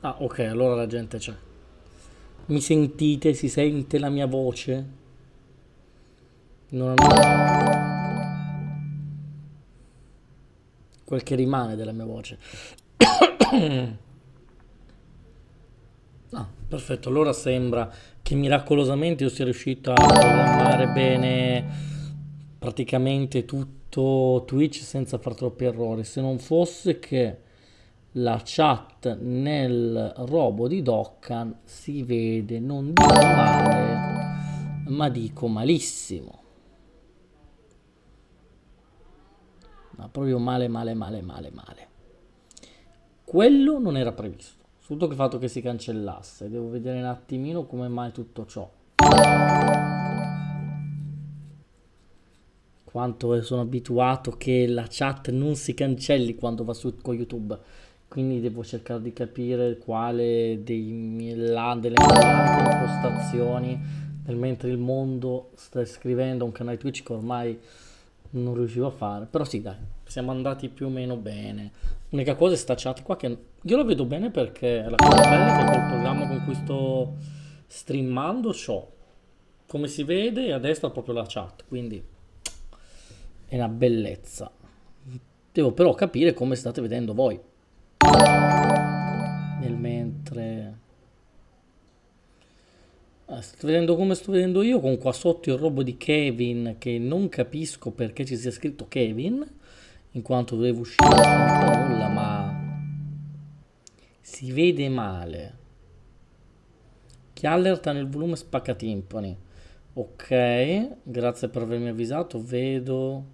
ah, ok, allora la gente c'è. Mi sentite? Si sente la mia voce? Non ho Quel che rimane della mia voce. ah, perfetto. Allora sembra che miracolosamente io sia riuscito a programmare bene praticamente tutto fatto Twitch senza far troppi errori, se non fosse che la chat nel robo di Dokkan si vede, non dico male, ma dico malissimo. Ma proprio male, male, male, male, male. Quello non era previsto, soprattutto che il fatto che si cancellasse. Devo vedere un attimino come mai tutto ciò. quanto sono abituato che la chat non si cancelli quando va su con YouTube. Quindi devo cercare di capire quale dei, là, delle mie impostazioni nel mentre il mondo sta iscrivendo a un canale Twitch che ormai non riuscivo a fare. Però sì, dai, siamo andati più o meno bene. L'unica cosa è sta chat qua che io lo vedo bene perché è la cosa bella che col programma con cui sto streamando so come si vede a destra proprio la chat, quindi e la bellezza. Devo però capire come state vedendo voi. Nel mentre... Ah, state vedendo come sto vedendo io con qua sotto il robo di Kevin che non capisco perché ci sia scritto Kevin in quanto dovevo uscire nulla ma si vede male chi allerta nel volume spacca timpani ok grazie per avermi avvisato vedo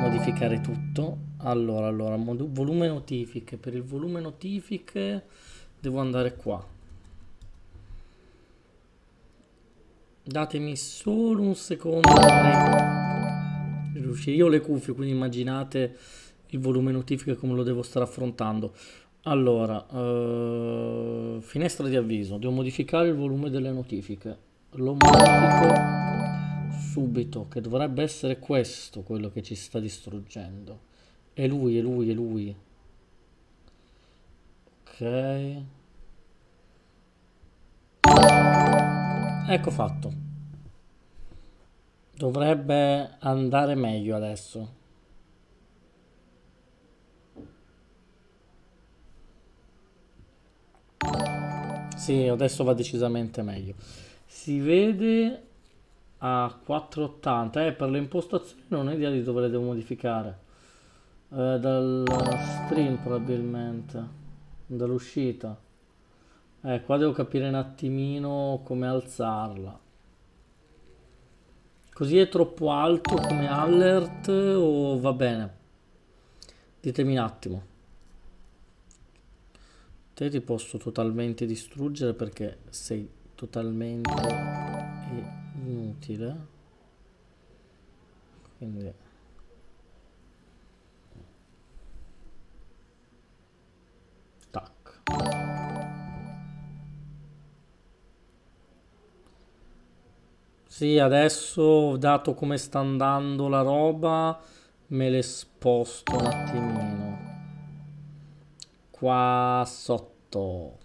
modificare tutto allora allora volume notifiche per il volume notifiche devo andare qua datemi solo un secondo riuscire io ho le cuffie quindi immaginate il volume notifiche come lo devo stare affrontando allora eh, finestra di avviso devo modificare il volume delle notifiche lo modifico subito che dovrebbe essere questo quello che ci sta distruggendo. È lui, è lui, è lui. Ok. Ecco fatto. Dovrebbe andare meglio adesso. Sì, adesso va decisamente meglio. Si vede a 480 eh, per le impostazioni non ho idea di dove le devo modificare eh, dal stream probabilmente dall'uscita eh qua devo capire un attimino come alzarla così è troppo alto come alert o va bene ditemi un attimo te ti posso totalmente distruggere perché sei totalmente inutile quindi tac sì adesso dato come sta andando la roba me le sposto un attimino qua sotto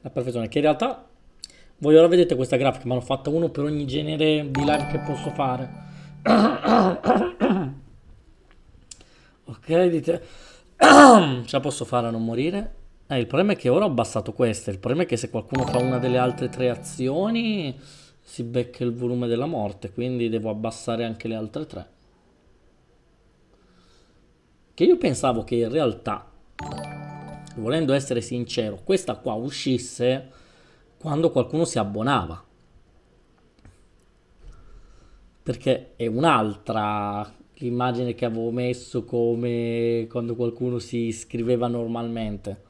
la perfezione che in realtà voi ora vedete questa grafica, ma l'ho fatta uno per ogni genere di live che posso fare. ok, dite... Ce la posso fare a non morire? Eh, il problema è che ora ho abbassato questa. Il problema è che se qualcuno fa una delle altre tre azioni si becca il volume della morte, quindi devo abbassare anche le altre tre. Che io pensavo che in realtà, volendo essere sincero, questa qua uscisse quando qualcuno si abbonava. Perché è un'altra l'immagine che avevo messo come quando qualcuno si iscriveva normalmente.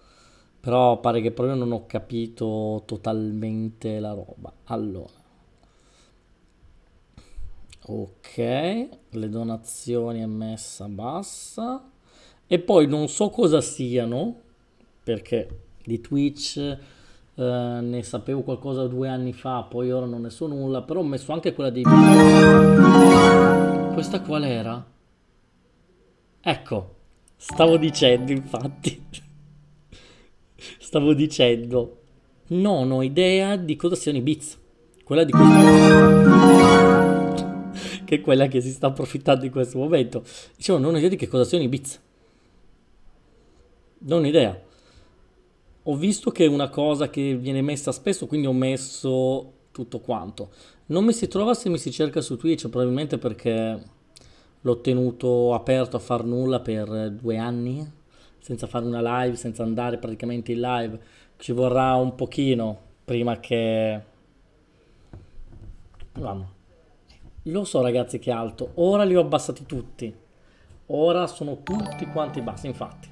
Però pare che proprio non ho capito totalmente la roba. Allora. Ok, le donazioni è messa bassa. E poi non so cosa siano, perché di Twitch eh, ne sapevo qualcosa due anni fa, poi ora non ne so nulla, però ho messo anche quella di... Questa qual era? Ecco, stavo dicendo infatti, stavo dicendo, non ho idea di cosa siano i beats, quella di questo... che è quella che si sta approfittando in questo momento. Dicevo, non ho idea di che cosa siano i beats, Non ho idea ho visto che è una cosa che viene messa spesso, quindi ho messo tutto quanto. Non mi si trova se mi si cerca su Twitch, probabilmente perché l'ho tenuto aperto a far nulla per due anni, senza fare una live, senza andare praticamente in live. Ci vorrà un pochino prima che... Vamo. Lo so ragazzi che è alto, ora li ho abbassati tutti. Ora sono tutti quanti bassi, infatti.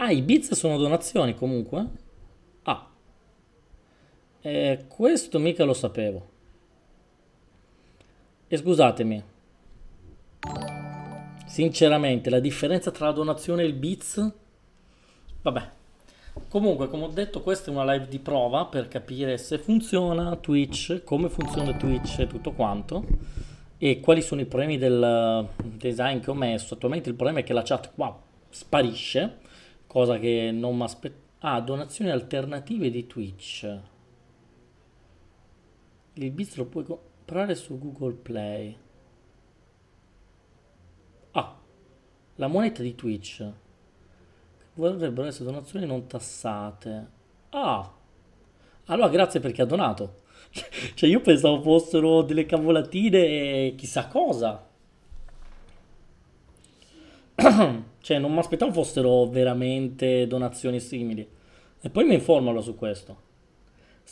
Ah, i bits sono donazioni comunque? Ah. Eh, questo mica lo sapevo. E scusatemi. Sinceramente, la differenza tra la donazione e il bits... Vabbè. Comunque, come ho detto, questa è una live di prova per capire se funziona Twitch, come funziona Twitch e tutto quanto. E quali sono i problemi del eh, design che ho messo. Attualmente il problema è che la chat qua sparisce cosa che non mi aspettavo. Ah, donazioni alternative di Twitch. Il Beats lo puoi comprare su Google Play. Ah, la moneta di Twitch. Vorrebbero essere donazioni non tassate. Ah, allora grazie perché ha donato. cioè io pensavo fossero delle cavolatine e chissà cosa. Cioè, non mi aspettavo fossero veramente donazioni simili. E poi mi informano su questo.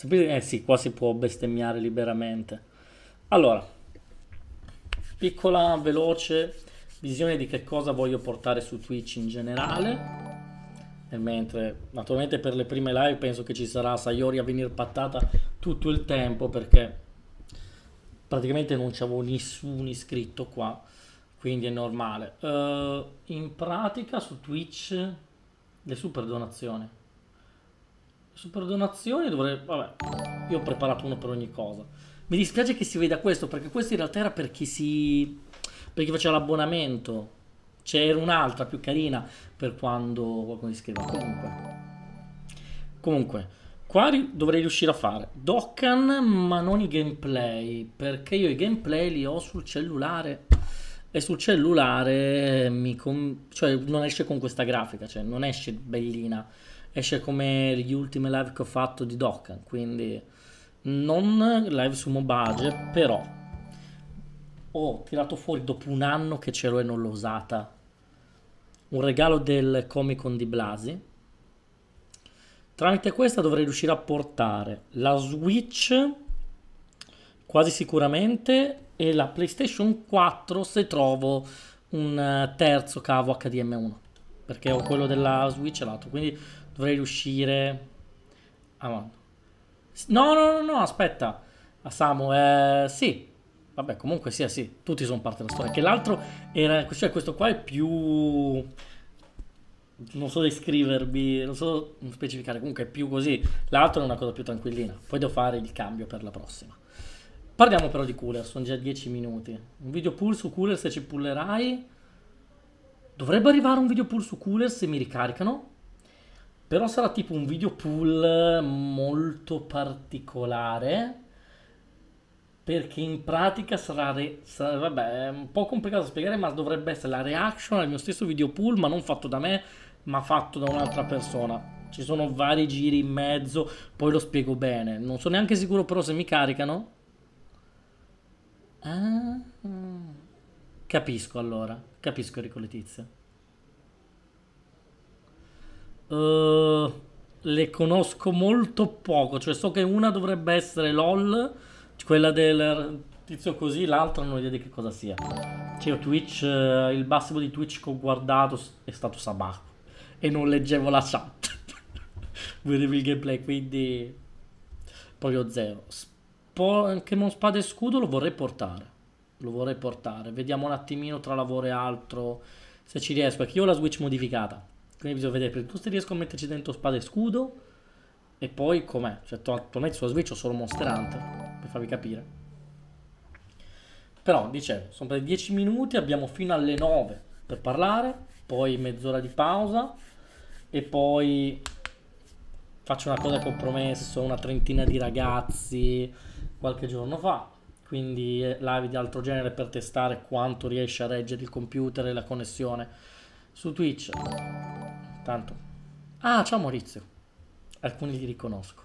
Eh sì, qua si può bestemmiare liberamente. Allora, piccola, veloce visione di che cosa voglio portare su Twitch in generale. E mentre, naturalmente per le prime live penso che ci sarà Sayori a venire pattata tutto il tempo perché praticamente non c'avevo nessun iscritto qua quindi è normale. Uh, in pratica su Twitch le super donazioni. Super donazioni dovrei... Vabbè, io ho preparato uno per ogni cosa. Mi dispiace che si veda questo, perché questo in realtà era per chi si... per chi faceva l'abbonamento. C'era cioè, un'altra più carina per quando qualcuno iscriva. Comunque. Comunque, qua dovrei riuscire a fare Dokkan, ma non i gameplay, perché io i gameplay li ho sul cellulare e sul cellulare eh, con... cioè, non esce con questa grafica, cioè non esce bellina, esce come gli ultimi live che ho fatto di Dokkan, quindi non live su Mobage, però ho tirato fuori dopo un anno che ce l'ho e non l'ho usata un regalo del Comic Con di Blasi. Tramite questa dovrei riuscire a portare la Switch quasi sicuramente e la PlayStation 4 se trovo un eh, terzo cavo HDM1 perché ho quello della Switch e l'altro quindi dovrei riuscire a ah, no no no no aspetta Asamo ah, eh, sì vabbè comunque sia sì, sì tutti sono parte della storia che l'altro era cioè questo qua è più non so descrivervi, non so specificare, comunque è più così. L'altro è una cosa più tranquillina. Poi devo fare il cambio per la prossima. Parliamo però di Cooler, sono già 10 minuti. Un video pull su Cooler se ci pullerai. Dovrebbe arrivare un video pull su Cooler se mi ricaricano. Però sarà tipo un video pull molto particolare. Perché in pratica sarà, re- sarà vabbè, è un po' complicato da spiegare, ma dovrebbe essere la reaction al mio stesso video pull, ma non fatto da me, ma fatto da un'altra persona. Ci sono vari giri in mezzo, poi lo spiego bene. Non sono neanche sicuro però se mi caricano Ah, capisco allora, capisco Enrico Letizia. Uh, le conosco molto poco, cioè so che una dovrebbe essere LOL, quella del tizio così, l'altra non ho idea di che cosa sia. Cioè Twitch, uh, il massimo di Twitch che ho guardato è stato Sabaco e non leggevo la chat. Vedevo il gameplay, quindi proprio zero. Pokémon Spada e Scudo lo vorrei portare. Lo vorrei portare. Vediamo un attimino tra lavoro e altro se ci riesco. Perché io ho la Switch modificata. Quindi bisogna vedere perché tu se riesco a metterci dentro Spada e Scudo. E poi com'è? Cioè, attualmente sulla Switch ho solo Monster Hunter, per farvi capire. Però, dicevo, sono per 10 minuti, abbiamo fino alle 9 per parlare, poi mezz'ora di pausa e poi faccio una cosa che ho promesso, una trentina di ragazzi qualche giorno fa, quindi eh, live di altro genere per testare quanto riesce a reggere il computer e la connessione su Twitch. Tanto. Ah, ciao Maurizio. Alcuni li riconosco.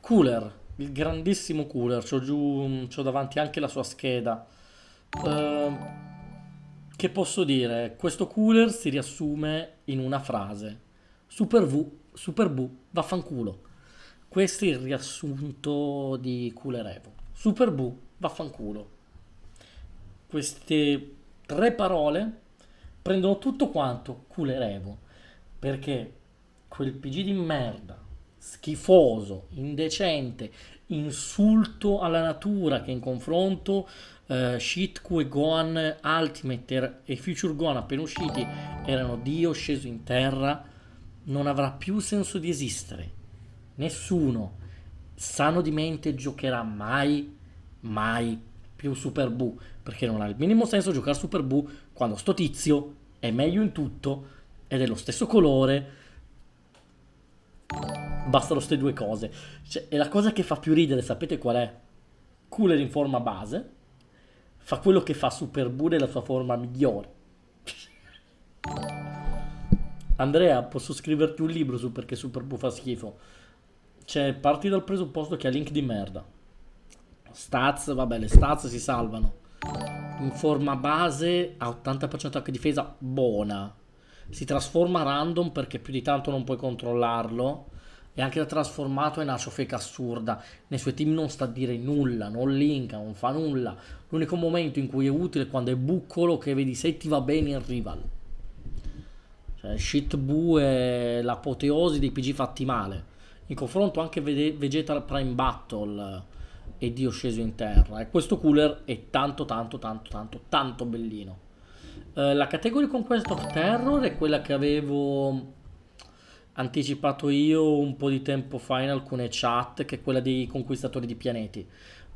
Cooler, il grandissimo cooler, c'ho giù mm, c'ho davanti anche la sua scheda. Uh, che posso dire? Questo cooler si riassume in una frase. Super V, Super V, vaffanculo. Questo è il riassunto di Culerevo. Evo. Super Boo, vaffanculo. Queste tre parole prendono tutto quanto Culerevo. perché quel PG di merda, schifoso, indecente, insulto alla natura che in confronto uh, Shitku e Gohan Ultimate er- e Future Gohan appena usciti erano Dio sceso in terra, non avrà più senso di esistere nessuno sano di mente giocherà mai, mai più Super Buu, perché non ha il minimo senso giocare Super Buu quando sto tizio è meglio in tutto, ed è lo stesso colore, bastano queste due cose. Cioè, e la cosa che fa più ridere, sapete qual è? Cooler in forma base fa quello che fa Super Buu nella sua forma migliore. Andrea, posso scriverti un libro su perché Super Buu fa schifo? cioè, parti dal presupposto che ha link di merda. Stats, vabbè, le stats si salvano. In forma base ha 80% attacco difesa, buona. Si trasforma random perché più di tanto non puoi controllarlo. E anche da trasformato è una ciofeca assurda. Nei suoi team non sta a dire nulla, non linka, non fa nulla. L'unico momento in cui è utile è quando è buccolo che vedi se ti va bene il rival. Cioè, Shitbu è l'apoteosi dei PG fatti male in confronto anche Vegeta Prime Battle eh, e Dio sceso in terra e questo cooler è tanto tanto tanto tanto tanto bellino eh, la categoria Conquest of Terror è quella che avevo anticipato io un po' di tempo fa in alcune chat che è quella dei conquistatori di pianeti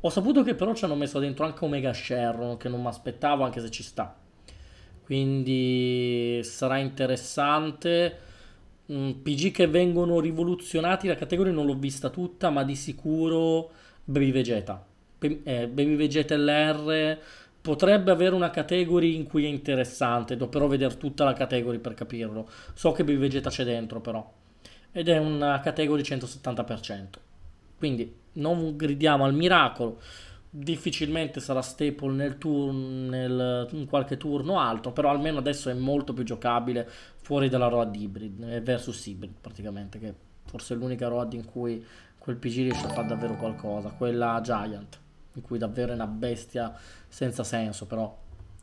ho saputo che però ci hanno messo dentro anche Omega Sharon che non mi aspettavo anche se ci sta quindi sarà interessante PG che vengono rivoluzionati, la categoria non l'ho vista tutta, ma di sicuro Baby Vegeta. Be- eh, Baby Vegeta LR potrebbe avere una categoria in cui è interessante, devo però vedere tutta la categoria per capirlo. So che Baby Vegeta c'è dentro però, ed è una categoria 170%. Quindi non gridiamo al miracolo difficilmente sarà staple nel turn, nel, in qualche turno altro, però almeno adesso è molto più giocabile fuori dalla road hybrid, eh, versus hybrid praticamente, che forse è l'unica road in cui quel PG riesce a fare davvero qualcosa, quella Giant, in cui davvero è una bestia senza senso, però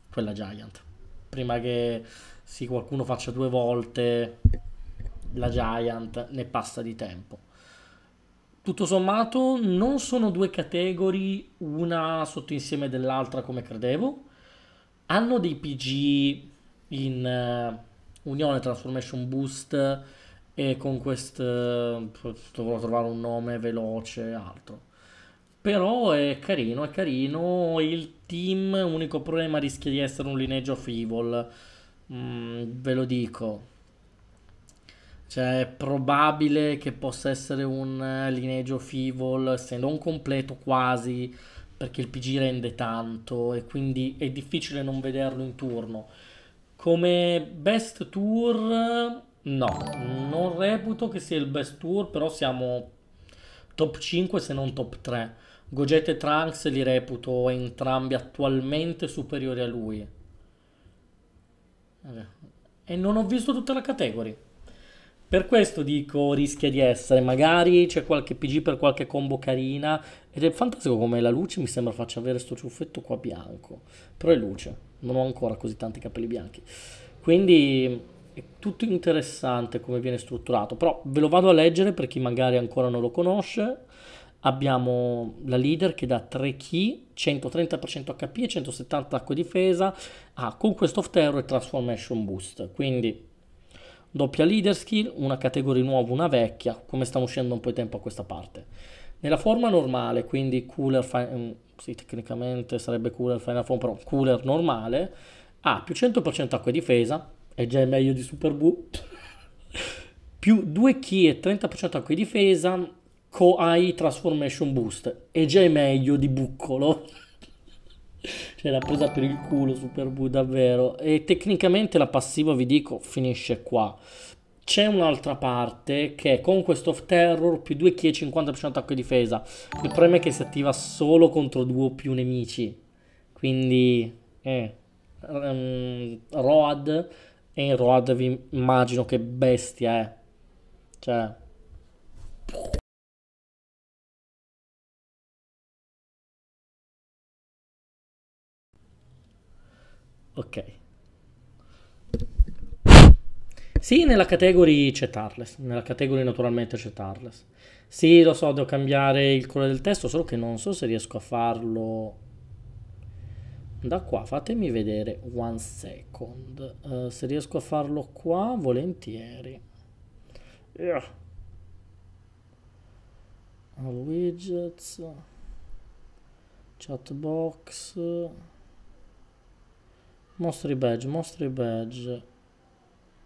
quella Giant. Prima che sì, qualcuno faccia due volte la Giant ne passa di tempo tutto sommato non sono due categorie una sotto insieme dell'altra come credevo. Hanno dei PG in uh, Unione Transformation Boost e con uh, eh, dovrò trovare un nome veloce altro. Però è carino, è carino. Il team, unico problema rischia di essere un lineage of evil. Mm, ve lo dico cioè, è probabile che possa essere un eh, lineaggio Fivol, se non completo quasi, perché il PG rende tanto e quindi è difficile non vederlo in turno. Come best tour, no, non reputo che sia il best tour, però siamo top 5 se non top 3. Gogeta e Trunks li reputo entrambi attualmente superiori a lui. Eh, e non ho visto tutta la categoria. Per questo dico rischia di essere, magari c'è qualche PG per qualche combo carina ed è fantastico come la luce mi sembra faccia avere sto ciuffetto qua bianco, però è luce, non ho ancora così tanti capelli bianchi. Quindi è tutto interessante come viene strutturato, però ve lo vado a leggere per chi magari ancora non lo conosce. Abbiamo la leader che dà 3 key, 130% HP e 170 acqua difesa, ha ah, Conquest of Terror e Transformation Boost, quindi doppia leader skill, una categoria nuova, una vecchia, come stiamo uscendo un po' di tempo a questa parte. Nella forma normale, quindi cooler, fi- mm, sì, tecnicamente sarebbe cooler final form, però cooler normale, ha più 100% acqua e difesa, è già meglio di Super Boo, più 2 key e 30% acqua e difesa, co AI Transformation Boost, è già meglio di Buccolo. Cioè l'ha presa per il culo Super Buu davvero E tecnicamente la passiva vi dico finisce qua C'è un'altra parte che è con questo of Terror più 2 chi e 50% attacco e difesa Il problema è che si attiva solo contro due o più nemici Quindi eh, um, Road E in Road vi immagino che bestia è eh. Cioè Ok. Sì, nella categoria c'è Tarles, nella categoria naturalmente c'è Tarles. Sì, lo so, devo cambiare il colore del testo, solo che non so se riesco a farlo da qua. Fatemi vedere, one second. Uh, se riesco a farlo qua, volentieri. Yeah. widgets, chat box mostri badge mostri badge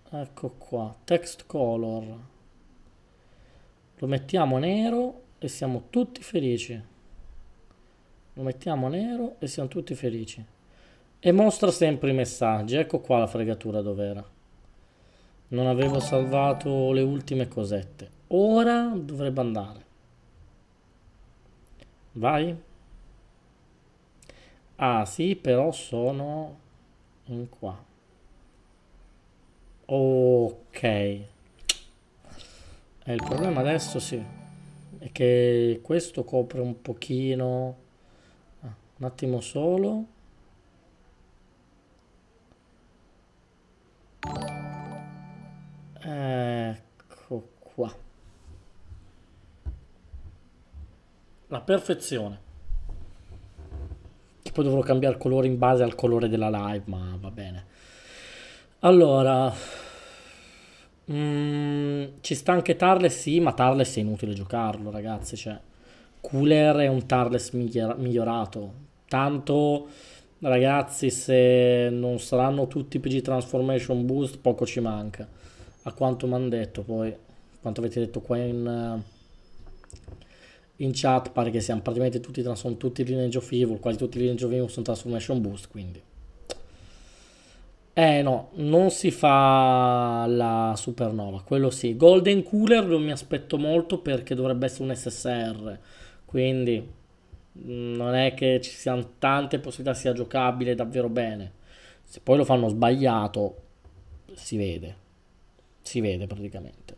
ecco qua text color lo mettiamo nero e siamo tutti felici lo mettiamo nero e siamo tutti felici e mostra sempre i messaggi ecco qua la fregatura dov'era non avevo salvato le ultime cosette ora dovrebbe andare vai ah sì però sono Vieni qua. Ok. E eh, il problema adesso sì. È che questo copre un pochino... Ah, un attimo solo. Ecco qua. La perfezione poi dovrò cambiare colore in base al colore della live, ma va bene. Allora, mm, ci sta anche Tarles, sì, ma Tarles è inutile giocarlo, ragazzi, cioè, Cooler è un Tarles migliorato, tanto ragazzi se non saranno tutti PG Transformation Boost poco ci manca, a quanto mi hanno detto poi, quanto avete detto qua in... Uh, in chat pare che siano praticamente tutti, sono tutti lineage of evil, quasi tutti lineage of evil sono transformation boost, quindi... Eh no, non si fa la supernova, quello sì. Golden Cooler non mi aspetto molto perché dovrebbe essere un SSR, quindi mm, non è che ci siano tante possibilità sia giocabile davvero bene. Se poi lo fanno sbagliato, si vede, si vede praticamente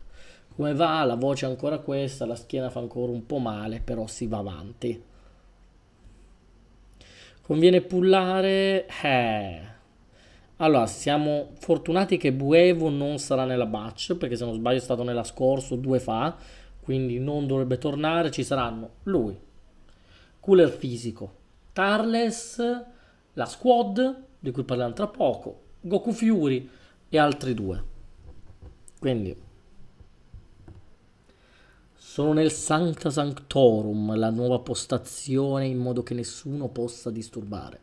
come va, la voce è ancora questa, la schiena fa ancora un po' male, però si va avanti. Conviene pullare... Eh. Allora, siamo fortunati che Buevo non sarà nella batch, perché se non sbaglio è stato nella scorsa o due fa, quindi non dovrebbe tornare, ci saranno lui, cooler fisico, Tarles, la squad, di cui parliamo tra poco, Goku Fury e altri due. Quindi sono nel Sancta Sanctorum, la nuova postazione in modo che nessuno possa disturbare.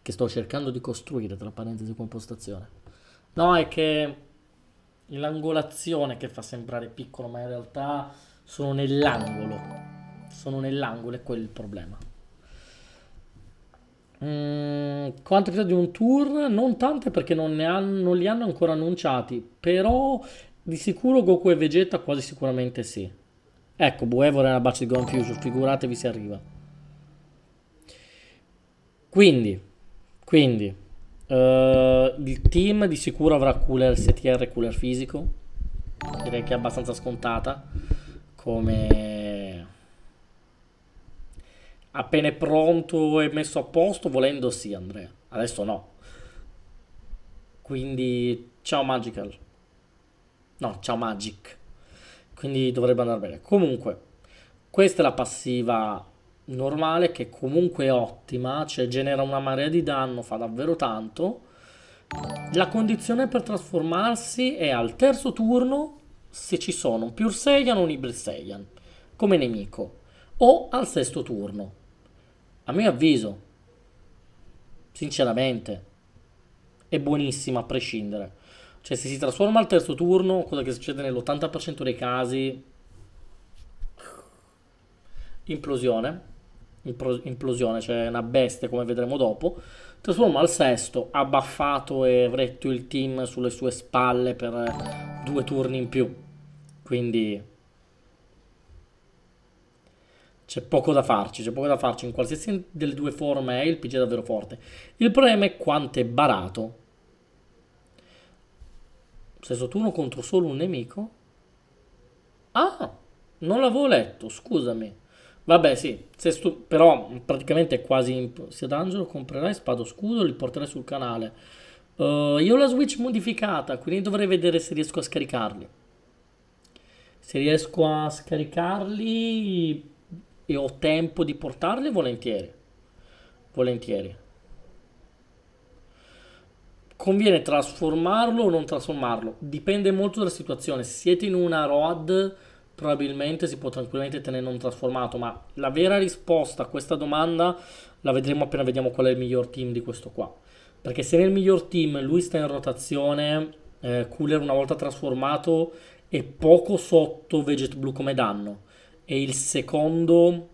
Che sto cercando di costruire, tra parentesi, come postazione. No, è che l'angolazione che fa sembrare piccolo, ma in realtà sono nell'angolo. Sono nell'angolo, è quel il problema. Mm, quanto episodi di un tour? Non tante perché non, hanno, non li hanno ancora annunciati, però di sicuro Goku e Vegeta quasi sicuramente sì. Ecco, Buevo era una batch di Gone Future, figuratevi se arriva. Quindi, quindi uh, il team di sicuro avrà cooler STR e cooler fisico. Direi che è abbastanza scontata. Come appena è pronto e messo a posto, volendo sì, Andrea. Adesso no. Quindi, ciao Magical. No, ciao Magic quindi dovrebbe andare bene. Comunque, questa è la passiva normale che comunque è ottima, cioè genera una marea di danno, fa davvero tanto. La condizione per trasformarsi è al terzo turno se ci sono un Pure Saiyan o un Hybrid Saiyan come nemico o al sesto turno. A mio avviso, sinceramente, è buonissima a prescindere. Cioè, se si trasforma al terzo turno, cosa che succede nell'80% dei casi, implosione. Implosione, cioè una bestia come vedremo dopo. Trasforma al sesto, ha e retto il team sulle sue spalle per due turni in più. Quindi c'è poco da farci, c'è poco da farci in qualsiasi delle due forme. Il PG è davvero forte. Il problema è quanto è barato senso turno contro solo un nemico? Ah, non l'avevo letto, scusami. Vabbè, sì, stu- però praticamente è quasi... Imp- se D'Angelo comprerai spado scudo, li porterai sul canale. Uh, io ho la Switch modificata, quindi dovrei vedere se riesco a scaricarli. Se riesco a scaricarli e ho tempo di portarli, volentieri. Volentieri. Conviene trasformarlo o non trasformarlo? Dipende molto dalla situazione. Se siete in una ROAD, probabilmente si può tranquillamente tenere non trasformato, ma la vera risposta a questa domanda la vedremo appena vediamo qual è il miglior team di questo qua. Perché se nel miglior team lui sta in rotazione, eh, Cooler una volta trasformato è poco sotto Veget Blue come danno. E il secondo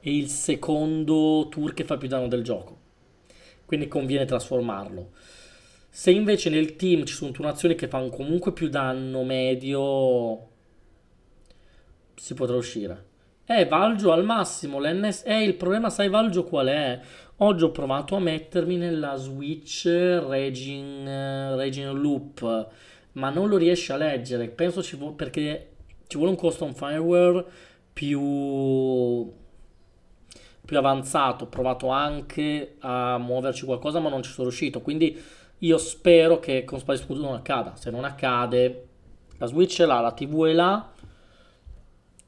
è il secondo tour che fa più danno del gioco. Quindi conviene trasformarlo. Se invece nel team ci sono turnazioni che fanno comunque più danno medio, si potrà uscire. Eh, Valgio al massimo, l'NS... Eh, il problema, sai Valgio qual è? Oggi ho provato a mettermi nella Switch Regin, eh, Regin Loop, ma non lo riesce a leggere. Penso ci vuole... perché ci vuole un custom fireware più... più avanzato. Ho provato anche a muoverci qualcosa, ma non ci sono riuscito, quindi io spero che con Spice Squad non accada. Se non accade, la Switch è là, la TV è là,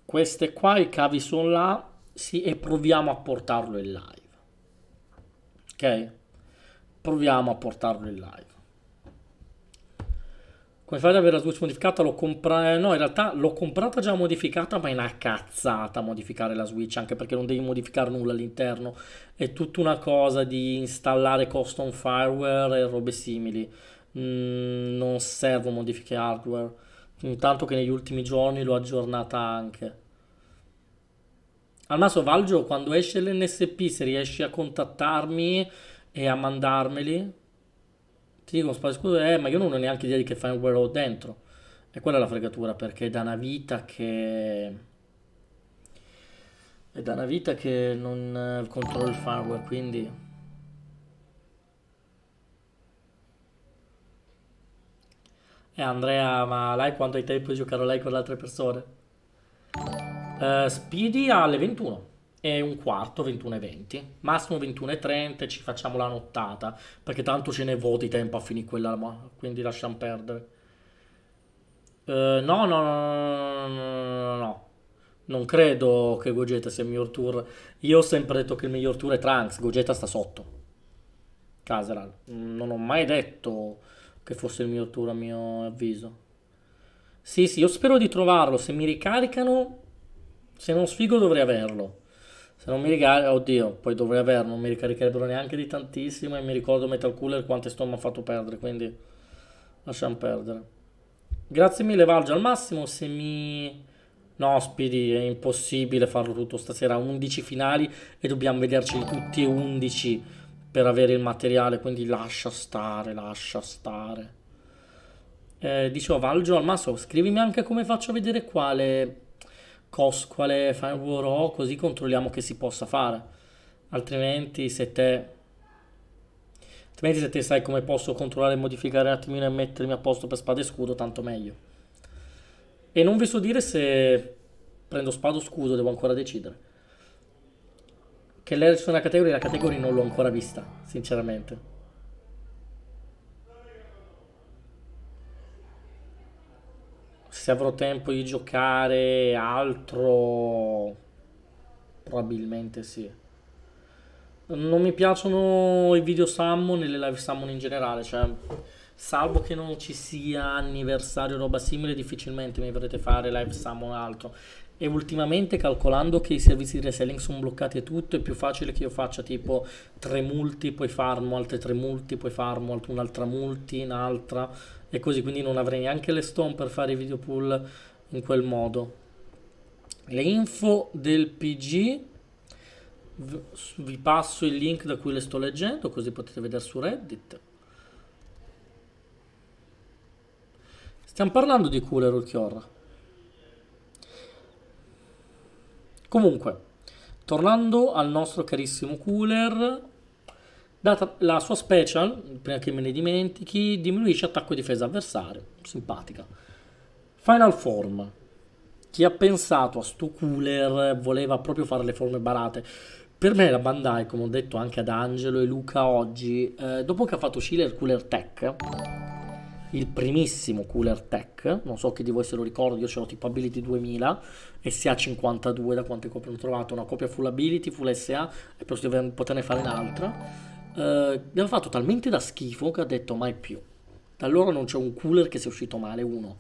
queste qua, i cavi sono là, sì, e proviamo a portarlo in live. Ok? Proviamo a portarlo in live. Come fai ad avere la Switch modificata? L'ho comprata. Eh, no, in realtà l'ho comprata già modificata, ma è una cazzata modificare la Switch, anche perché non devi modificare nulla all'interno. È tutta una cosa di installare custom fireware e robe simili. Mm, non servo modifiche hardware. Intanto che negli ultimi giorni l'ho aggiornata anche. Al massimo Valgio, quando esce l'NSP, se riesci a contattarmi e a mandarmeli, sì, con spazio scudo, eh, ma io non ho neanche idea di che firmware ho dentro. E quella è la fregatura, perché è da una vita che... È da una vita che non eh, controllo il firewall, quindi... E eh, Andrea, ma lei quanto hai tempo di giocare lei con le altre persone? Uh, Speedy alle 21 e un quarto, 21.20, massimo 21.30 ci facciamo la nottata, perché tanto ce ne vuoti tempo a finire quella, quindi lasciamo perdere. no, no, no, no, no, non credo che Gogeta sia il miglior tour, io ho sempre detto che il miglior tour è Trunks, Gogeta sta sotto. Caseral, non ho mai detto che fosse il miglior tour a mio avviso. Sì, sì, io spero di trovarlo, se mi ricaricano, se non sfigo dovrei averlo. Se non mi ricarica, oddio, poi dovrei averlo, non mi ricaricherebbero neanche di tantissimo e mi ricordo Metal Cooler quante storm ha fatto perdere, quindi lasciamo perdere. Grazie mille Valgio, al massimo se mi... No, Speedy, è impossibile farlo tutto stasera, 11 finali e dobbiamo vederceli tutti e 11 per avere il materiale, quindi lascia stare, lascia stare. Eh, dicevo Valgio, al massimo scrivimi anche come faccio a vedere quale Cosquale, Firewall Raw, così controlliamo che si possa fare. Altrimenti se te... Altrimenti se te sai come posso controllare, e modificare un attimino e mettermi a posto per spada e scudo, tanto meglio. E non vi so dire se prendo spada o scudo, devo ancora decidere. Che l'Erson è una categoria, la categoria non l'ho ancora vista, sinceramente. se avrò tempo di giocare altro, probabilmente sì. Non mi piacciono i video summon e le live summon in generale, cioè, salvo che non ci sia anniversario o roba simile, difficilmente mi vedrete fare live summon altro. E ultimamente, calcolando che i servizi di reselling sono bloccati e tutto, è più facile che io faccia tipo tre multi, poi farmo altre tre multi, poi farmo un'altra multi, un'altra e così quindi non avrei neanche le stone per fare i video pool in quel modo le info del pg vi passo il link da cui le sto leggendo così potete vedere su reddit stiamo parlando di Cooler Chior comunque tornando al nostro carissimo Cooler Data la sua special, prima che me ne dimentichi, diminuisce attacco e difesa avversario. Simpatica. Final Form. Chi ha pensato a sto cooler voleva proprio fare le forme barate. Per me la Bandai, come ho detto anche ad Angelo e Luca oggi, eh, dopo che ha fatto uscire il Cooler Tech, il primissimo Cooler Tech, non so chi di voi se lo ricorda, io ce l'ho tipo Ability 2000, SA 52 da quante copie ho trovato, una copia Full Ability, Full SA, e penso di poterne fare un'altra eh, gli hanno fatto talmente da schifo che ha detto mai più. Da allora non c'è un cooler che sia uscito male, uno.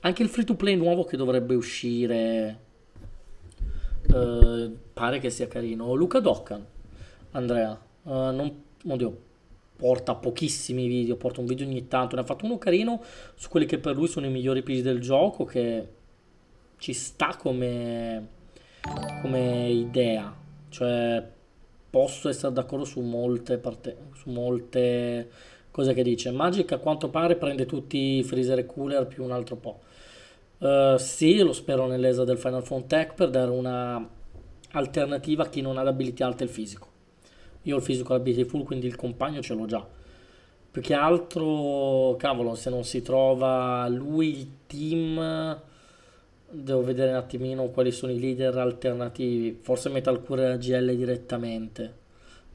Anche il free to play nuovo che dovrebbe uscire, eh, pare che sia carino. Luca Doccan, Andrea, eh, non, oddio, porta pochissimi video, porta un video ogni tanto, ne ha fatto uno carino su quelli che per lui sono i migliori pigi del gioco, che ci sta come, come idea. Cioè, posso essere d'accordo su molte, parte, su molte cose che dice. Magic a quanto pare prende tutti i freezer e cooler più un altro po'. Uh, sì, lo spero nell'ESA del Final Fantasy Tech per dare una alternativa a chi non ha l'abilità alta e il fisico. Io ho il fisico l'ability full, quindi il compagno ce l'ho già. Più che altro, cavolo, se non si trova lui, il team devo vedere un attimino quali sono i leader alternativi. Forse Metalcore e AGL direttamente.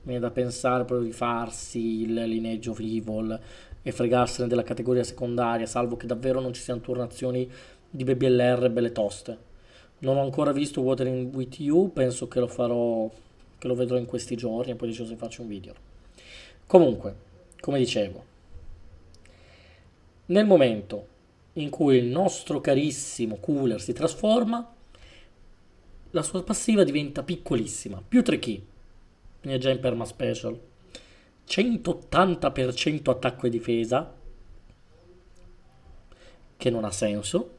Mi è da pensare proprio di farsi il lineaggio of Evil e fregarsene della categoria secondaria, salvo che davvero non ci siano turnazioni di BBLR belle toste. Non ho ancora visto Watering With You, penso che lo farò, che lo vedrò in questi giorni e poi deciso se faccio un video. Comunque, come dicevo, nel momento in cui il nostro carissimo cooler si trasforma, la sua passiva diventa piccolissima, più 3 key, quindi è già in perma special, 180% attacco e difesa, che non ha senso,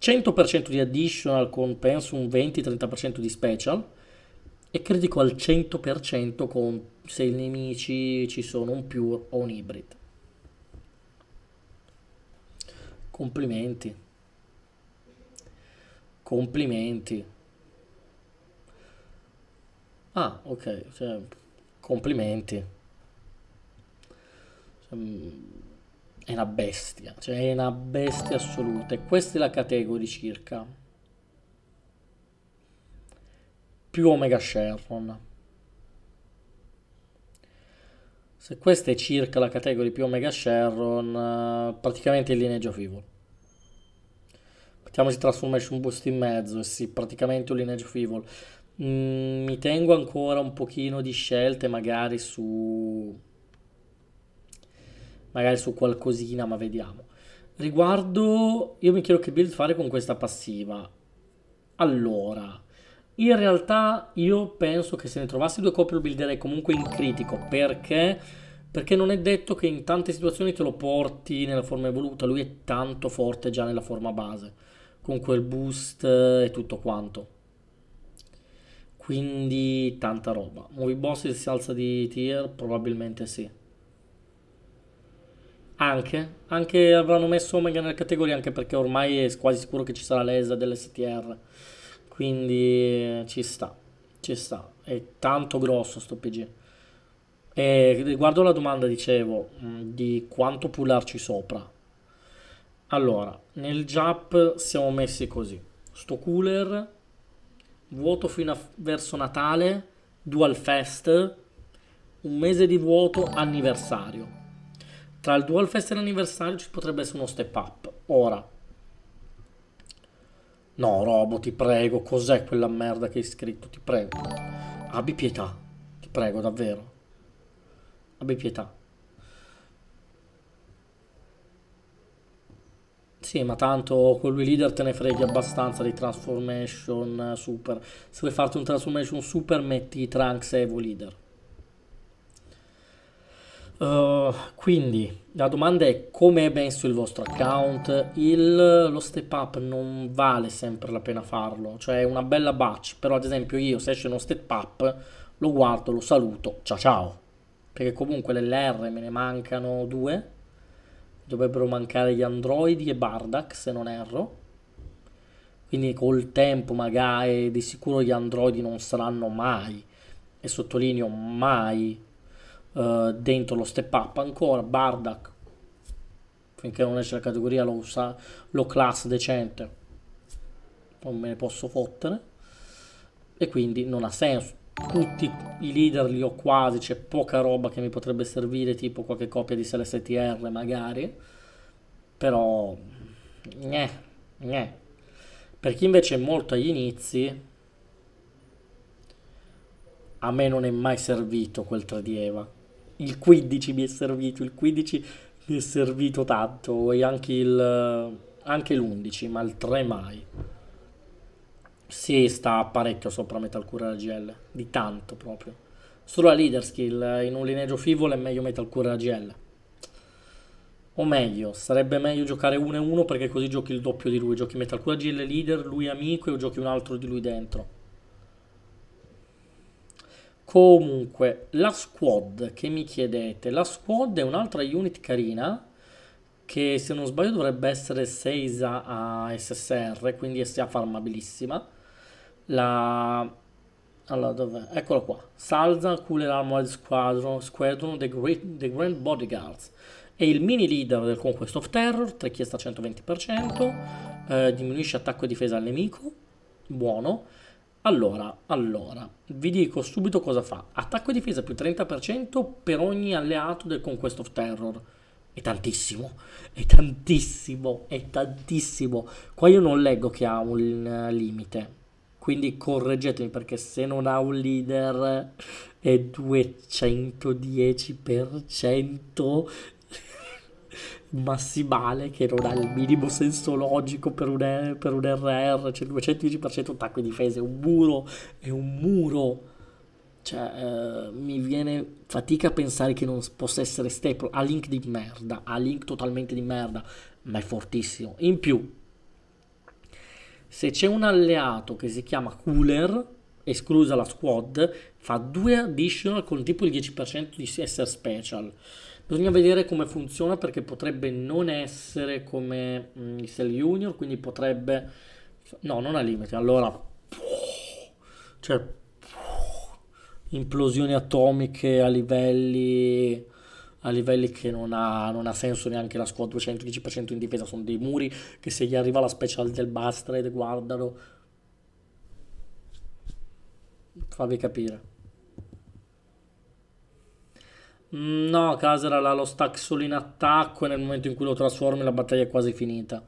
100% di additional con penso un 20-30% di special e critico al 100% con se i nemici ci sono un pure o un hybrid. Complimenti. Complimenti. Ah, ok, cioè, complimenti. Cioè, mm, è una bestia, cioè è una bestia assoluta. E questa è la categoria circa. Più Omega Sherron. Se questa è circa la categoria più Omega Sharon, eh, praticamente in linea of Evil. Mettiamoci Transformation Boost in mezzo, sì, praticamente un lineaggio of Mm, mi tengo ancora un pochino di scelte magari su... magari su qualcosina, ma vediamo. Riguardo... io mi chiedo che build fare con questa passiva. Allora... In realtà io penso che se ne trovassi due copie lo builderei comunque in critico, perché? Perché non è detto che in tante situazioni te lo porti nella forma evoluta, lui è tanto forte già nella forma base, con quel boost e tutto quanto. Quindi tanta roba. Movie Boss si alza di tier? Probabilmente sì. Anche, anche avranno messo Omega nella categoria anche perché ormai è quasi sicuro che ci sarà l'ESA dell'STR quindi ci sta, ci sta, è tanto grosso sto PG. E riguardo la domanda dicevo mm, di quanto pularci sopra. Allora, nel JAP siamo messi così. Sto cooler vuoto fino a verso Natale, Dual Fest, un mese di vuoto anniversario. Tra il Dual Fest e l'anniversario ci potrebbe essere uno step up. Ora, No, Robo, ti prego, cos'è quella merda che hai scritto? Ti prego. Abbi pietà, ti prego, davvero. Abbi pietà. Sì, ma tanto con lui leader te ne freghi abbastanza di transformation eh, super. Se vuoi farti un transformation super metti Trunks e Evo leader. Eh, quindi la domanda è come è messo il vostro account il, lo step up non vale sempre la pena farlo cioè è una bella batch però ad esempio io se esce uno step up lo guardo lo saluto ciao ciao perché comunque l'LR me ne mancano due dovrebbero mancare gli androidi e Bardak se non erro quindi col tempo magari di sicuro gli androidi non saranno mai e sottolineo mai eh, dentro lo step up ancora Bardak finché non esce la categoria lo usa lo class decente non me ne posso fottere e quindi non ha senso tutti i leader li ho quasi c'è poca roba che mi potrebbe servire tipo qualche copia di SLSTR magari però gne, gne. per chi invece è molto agli inizi a me non è mai servito quel 3 d Eva il 15 mi è servito, il 15 mi è servito tanto e anche, il, anche l'11, ma il 3 mai. Si sta parecchio sopra Metal Cure AGL, di tanto proprio. Solo la leader skill in un lineaggio frivolo è meglio Metal Cure AGL. O meglio, sarebbe meglio giocare 1 e 1 perché così giochi il doppio di lui. Giochi Metal Cure AGL leader, lui amico e giochi un altro di lui dentro. Comunque, la squad che mi chiedete, la squad è un'altra unit carina che se non sbaglio dovrebbe essere 6 a SSR, quindi sia farmabilissima. La... Allora, dov'è? Eccola qua. Salza, Cooler Armored Squadron, Squadron the, Great, the Grand Bodyguards. È il mini leader del Conquest of Terror, 3 120%, eh, diminuisce attacco e difesa al nemico, buono. Allora, allora, vi dico subito cosa fa. Attacco e difesa più 30% per ogni alleato del Conquest of Terror. È tantissimo, è tantissimo, è tantissimo. Qua io non leggo che ha un limite, quindi correggetemi perché se non ha un leader è 210% massimale che non ha il minimo senso logico per un, per un RR, cioè 210% attacco e difesa, è un muro, è un muro. Cioè, eh, mi viene fatica a pensare che non possa essere staple. Ha link di merda, ha link totalmente di merda, ma è fortissimo. In più, se c'è un alleato che si chiama Cooler, esclusa la squad, fa due additional con tipo il 10% di essere special. Bisogna vedere come funziona perché potrebbe non essere come mh, mm, il Cell Junior, quindi potrebbe... No, non ha limiti, allora... Cioè... Implosioni atomiche a livelli... A livelli che non ha, non ha senso neanche la squadra 210% in difesa, sono dei muri che se gli arriva la special del Bastard, guardalo. Favi capire. Mm, no, Caseral ha lo stack solo in attacco e nel momento in cui lo trasformi la battaglia è quasi finita.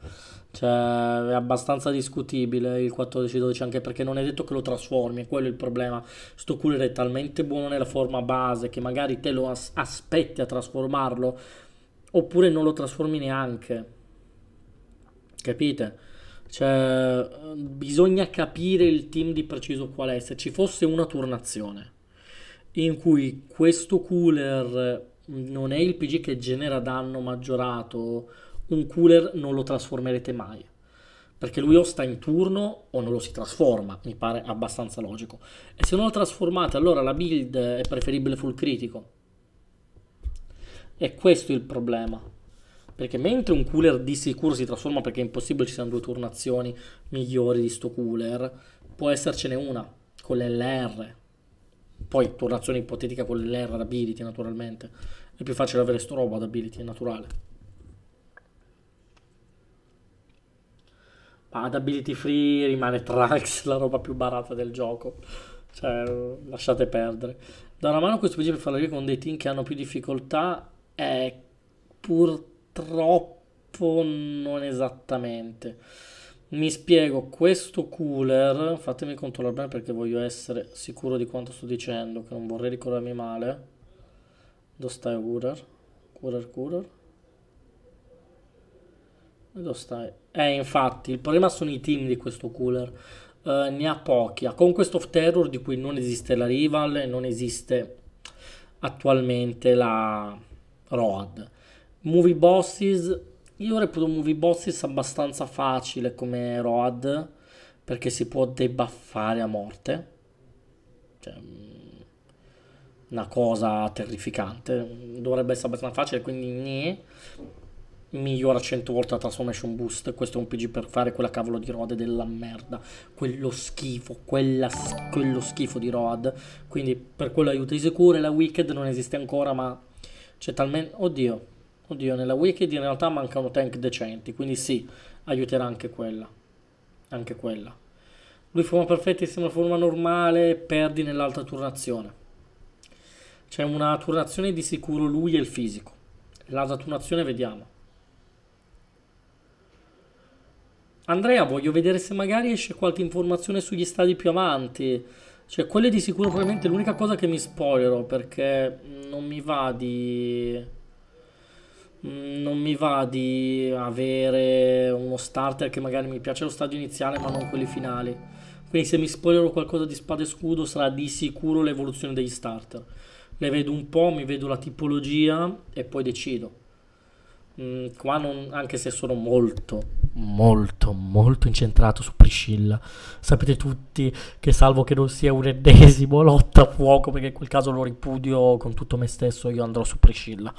Cioè, è abbastanza discutibile il 14-12, anche perché non è detto che lo trasformi, è quello il problema. Sto Cooler è talmente buono nella forma base che magari te lo as aspetti a trasformarlo, oppure non lo trasformi neanche. Capite? Cioè, bisogna capire il team di preciso qual è. Se ci fosse una turnazione in cui questo cooler non è il PG che genera danno maggiorato, un cooler non lo trasformerete mai. Perché lui o sta in turno o non lo si trasforma, mi pare abbastanza logico. E se non lo trasformate, allora la build è preferibile full critico. E questo è il problema. Perché mentre un cooler di sicuro si trasforma, perché è impossibile ci siano due turnazioni migliori di sto cooler, può essercene una con l'LR, poi turnazione ipotetica con l'R ad ability naturalmente è più facile avere sto roba ad ability, è naturale ma ad ability free rimane Trax la roba più barata del gioco cioè lasciate perdere da una mano questo PG per farlo con dei team che hanno più difficoltà è purtroppo non esattamente mi spiego, questo cooler, fatemi controllare bene perché voglio essere sicuro di quanto sto dicendo, che non vorrei ricordarmi male. Dove stai cooler? Cooler, cooler. Dove stai? Eh, infatti, il problema sono i team di questo cooler. Eh, ne ha pochi. Ha Conquest of Terror, di cui non esiste la rival, non esiste attualmente la Road. Movie Bosses io reputo Movie Bosses abbastanza facile come Road perché si può debuffare a morte. Cioè, mm, una cosa terrificante. Dovrebbe essere abbastanza facile, quindi ne migliora 100 volte la Transformation Boost. Questo è un PG per fare quella cavolo di Road della merda. Quello schifo, quella, quello schifo di Road. Quindi per quello aiuta di la Wicked non esiste ancora, ma c'è talmente... Oddio. Oddio, nella wiki in realtà mancano tank decenti, quindi sì, aiuterà anche quella. Anche quella. Lui forma perfetta in a forma normale, perdi nell'altra turnazione. C'è una turnazione di sicuro lui e il fisico. L'altra turnazione vediamo. Andrea, voglio vedere se magari esce qualche informazione sugli stadi più avanti. Cioè, quelle di sicuro probabilmente l'unica cosa che mi spoilerò, perché non mi va di Mm, non mi va di avere uno starter che magari mi piace lo stadio iniziale ma non quelli finali quindi se mi spoilerò qualcosa di spada e scudo sarà di sicuro l'evoluzione degli starter le vedo un po', mi vedo la tipologia e poi decido mm, qua non, anche se sono molto molto molto incentrato su Priscilla sapete tutti che salvo che non sia un ennesimo lotta a fuoco perché in quel caso lo ripudio con tutto me stesso io andrò su Priscilla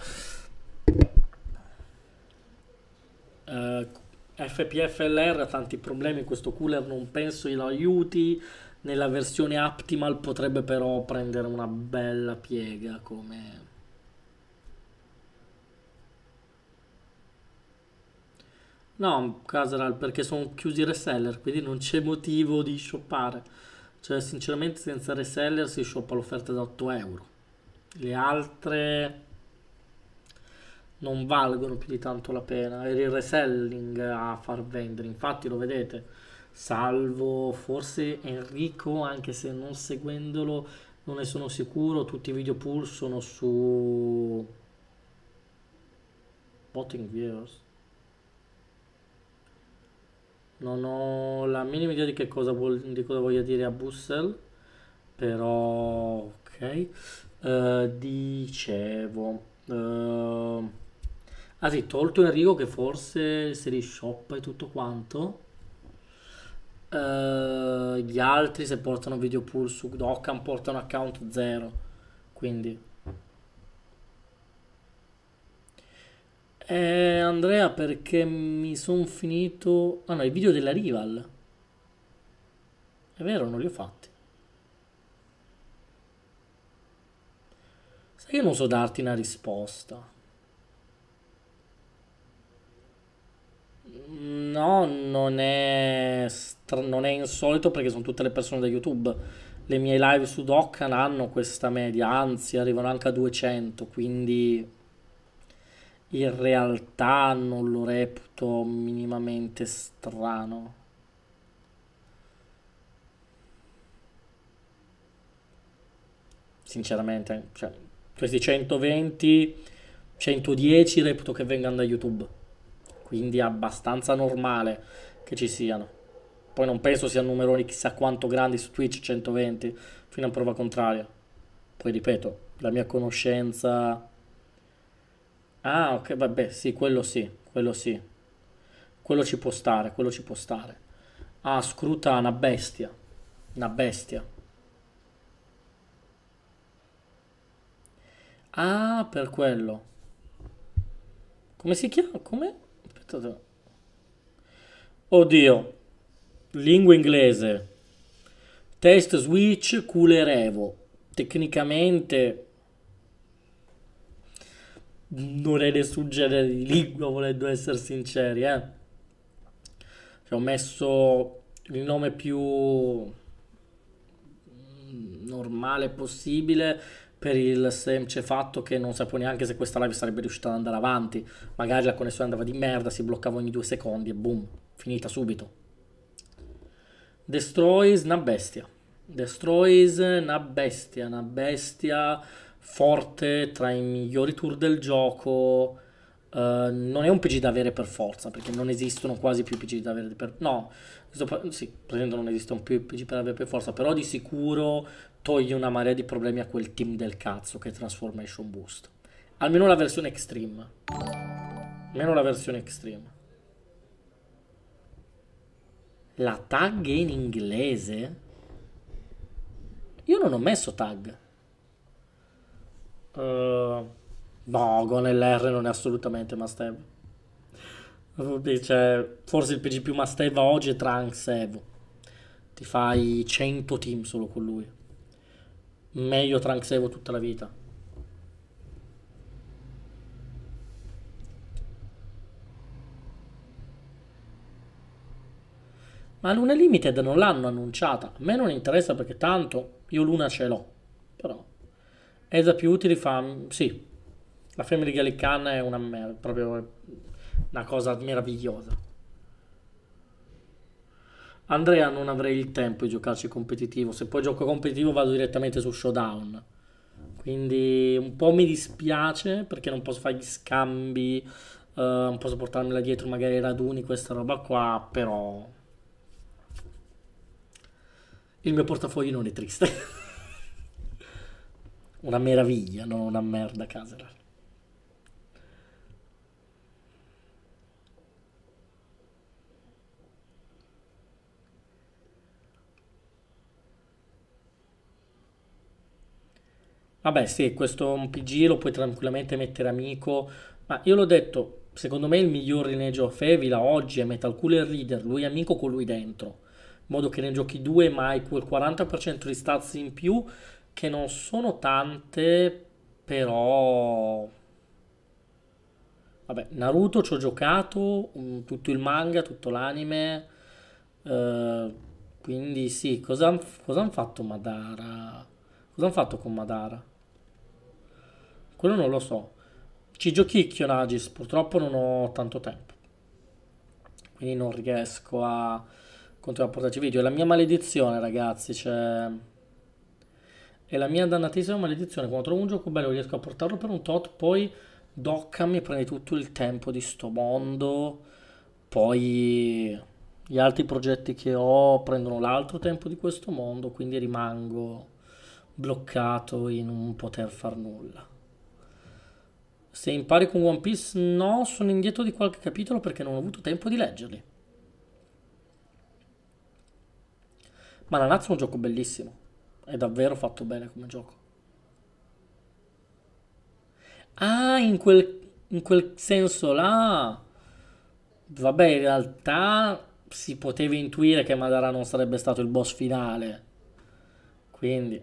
eh, FPFLR ha tanti problemi, questo cooler non penso lo aiuti, nella versione Optimal potrebbe però prendere una bella piega come... No, Casaral, perché sono chiusi i reseller, quindi non c'è motivo di shoppare. Cioè, sinceramente, senza reseller si shoppa l'offerta da 8 euro. Le altre non valgono più di tanto la pena. Era il reselling a far vendere, infatti lo vedete, salvo forse Enrico, anche se non seguendolo non ne sono sicuro, tutti i video pool sono su Botting Views. Non ho la minima idea di che cosa, vuol, di cosa voglia dire a Bussel, però ok. Uh, dicevo... Uh, Ah sì, tolto Enrico che forse se li shoppa e tutto quanto. Eh, gli altri se portano video pool su Dokkan portano account zero. Quindi... Eh, Andrea perché mi sono finito... Ah no, i video della Rival. È vero, non li ho fatti. Sai che non so darti una risposta. No, non è, stra- non è insolito perché sono tutte le persone da YouTube. Le mie live su Dokkan hanno questa media, anzi arrivano anche a 200, quindi in realtà non lo reputo minimamente strano. Sinceramente, cioè, questi 120, 110 reputo che vengano da YouTube quindi è abbastanza normale che ci siano. Poi non penso siano numeroni chissà quanto grandi su Twitch 120 fino a prova contraria. Poi ripeto, la mia conoscenza Ah, ok, vabbè, sì, quello sì, quello sì. Quello ci può stare, quello ci può stare. Ah, scruta una bestia. Una bestia. Ah, per quello. Come si chiama? Come? Oddio, lingua inglese, test switch culerevo, tecnicamente non è nessun genere di lingua, volendo essere sinceri, eh. Cioè, ho messo il nome più mm, normale possibile per il semplice fatto che non sapevo neanche se questa live sarebbe riuscita ad andare avanti. Magari la connessione andava di merda, si bloccava ogni due secondi e boom, finita subito. Destroys una bestia. Destroys una bestia, una bestia forte tra i migliori tour del gioco. Uh, non è un PG da avere per forza, perché non esistono quasi più PG da avere per... No, sì, per esempio non esistono più PG per avere per forza, però di sicuro toglie una marea di problemi a quel team del cazzo che Transformation Boost. Almeno la versione Extreme. Almeno la versione Extreme. La tag è in inglese? Io non ho messo tag. Uh, no, con LR non è assolutamente must have. Cioè, forse il PG più must have oggi è Trunks Evo. Ti fai 100 team solo con lui meglio Trunks Evo tutta la vita. Ma Luna Limited non l'hanno annunciata. A me non interessa perché tanto io Luna ce l'ho. Però ESA più utili fa... Sì, la Family Gallican è una, proprio una cosa meravigliosa. Andrea non avrei il tempo di giocarci competitivo, se poi gioco competitivo vado direttamente su Showdown. Quindi un po' mi dispiace perché non posso fare gli scambi, eh, non posso portarmela dietro magari ai raduni, questa roba qua, però il mio portafoglio non è triste. una meraviglia, non una merda, Caserar. Vabbè, sì, questo un PG lo puoi tranquillamente mettere amico, ma io l'ho detto, secondo me il miglior rineggio a Fevila oggi è Metal Cooler Reader, lui amico con lui dentro, in modo che ne giochi due ma hai quel 40% di stats in più che non sono tante, però... Vabbè, Naruto ci ho giocato, mm, tutto il manga, tutto l'anime, eh, quindi sì, cosa hanno fatto Madara? Cosa hanno fatto con Madara? Quello non lo so. Ci giochicchio Nagis, purtroppo non ho tanto tempo. Quindi non riesco a continuare a portarci video. È la mia maledizione, ragazzi. Cioè... È la mia dannatissima maledizione. Quando trovo un gioco bello riesco a portarlo per un tot, poi doccami e prendi tutto il tempo di sto mondo. Poi gli altri progetti che ho prendono l'altro tempo di questo mondo, quindi rimango bloccato in un poter far nulla. Se impari con One Piece, no, sono indietro di qualche capitolo perché non ho avuto tempo di leggerli. Ma la Nazio è un gioco bellissimo. È davvero fatto bene come gioco. Ah, in quel, in quel senso là. Vabbè, in realtà si poteva intuire che Madara non sarebbe stato il boss finale. Quindi.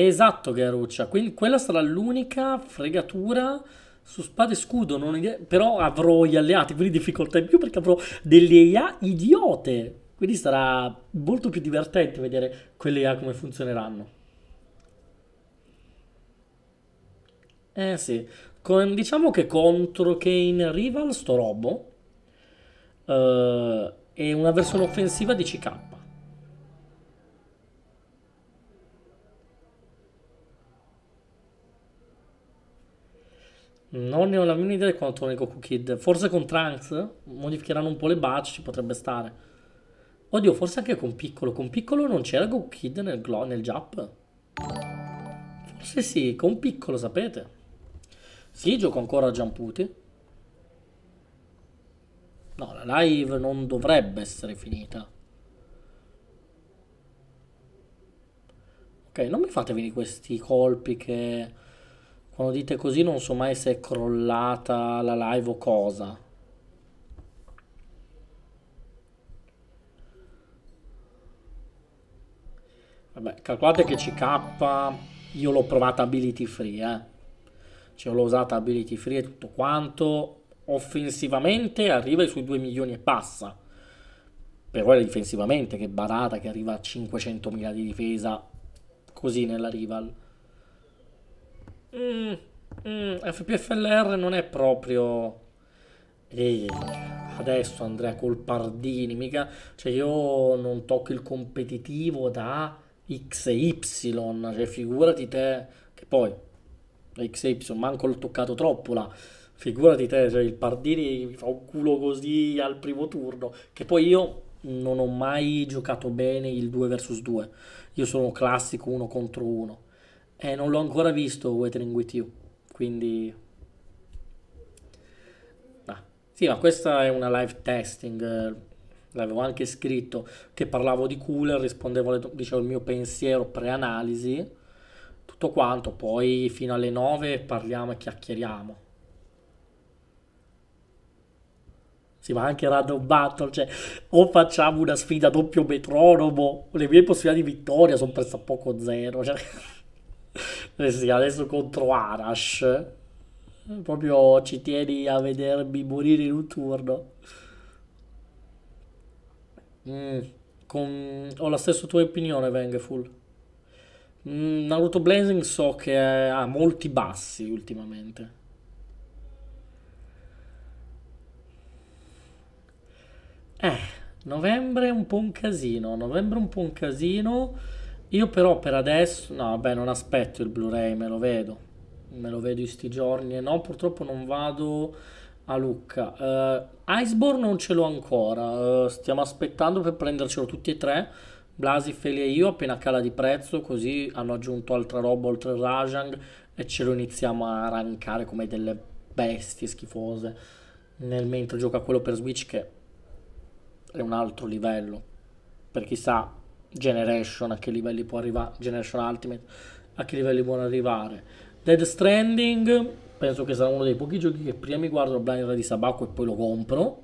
Esatto, Garuccia. Quindi quella sarà l'unica fregatura su spada e scudo, non idea, però avrò gli alleati, quindi difficoltà in più perché avrò delle IA idiote. Quindi sarà molto più divertente vedere quelle IA come funzioneranno. Eh sì, con, diciamo che contro Kane Rival sto robo eh, è una versione offensiva di CK. Non ne ho la minima idea di quanto con Goku Kid. Forse con Trunks modificheranno un po' le batch, ci potrebbe stare. Oddio, forse anche con Piccolo. Con Piccolo non c'era Goku Kid nel, glo- nel Jap. Forse sì, con Piccolo, sapete. Sì, gioco ancora a Jamputi. No, la live non dovrebbe essere finita. Ok, non mi fate venire questi colpi che... Quando dite così non so mai se è crollata la live o cosa. Vabbè, calcolate che CK io l'ho provata ability free, eh. Cioè l'ho usata ability free e tutto quanto. Offensivamente arriva sui 2 milioni e passa. Però era difensivamente che barata che arriva a 500.000 di difesa così nella rival. Mm, mm, FPFLR non è proprio... Ehi, adesso Andrea Colpardini, mica... Cioè io non tocco il competitivo da X e Y, cioè figurati te... Che poi, X e Y, manco l'ho toccato troppo là figurati te, cioè il Pardini mi fa un culo così al primo turno, che poi io non ho mai giocato bene il 2 vs 2, io sono classico 1 contro 1. Eh, non l'ho ancora visto Weathering With You, quindi... Ah. Sì, ma questa è una live testing, eh, l'avevo anche scritto, che parlavo di cooler, rispondevo, alle, dicevo, il mio pensiero pre-analisi, tutto quanto, poi fino alle 9 parliamo e chiacchieriamo. Sì, ma anche Random Battle, cioè, o facciamo una sfida doppio metronomo, le mie possibilità di vittoria sono pressappoco zero, cioè... adesso contro Arash. Proprio ci tieni a vedermi morire in un turno. Mm, con... Ho la stessa tua opinione, Vengeful. Mm, Naruto Blazing so che ha molti bassi ultimamente. Eh, novembre è un po' un casino. Novembre è un po' un casino. Io però per adesso, no, beh, non aspetto il Blu-ray, me lo vedo. Me lo vedo in sti giorni e no, purtroppo non vado a Lucca. Uh, Iceborne non ce l'ho ancora, uh, stiamo aspettando per prendercelo tutti e tre. Blasi, Feli e io appena cala di prezzo, così hanno aggiunto altra roba oltre il Rajang e ce lo iniziamo a rancare come delle bestie schifose. Nel mentre gioca quello per Switch che è un altro livello. Per chi sa, Generation, a che livelli può arrivare, Generation Ultimate, a che livelli può arrivare. Dead Stranding, penso che sarà uno dei pochi giochi che prima mi guardo la blind di Sabacco e poi lo compro,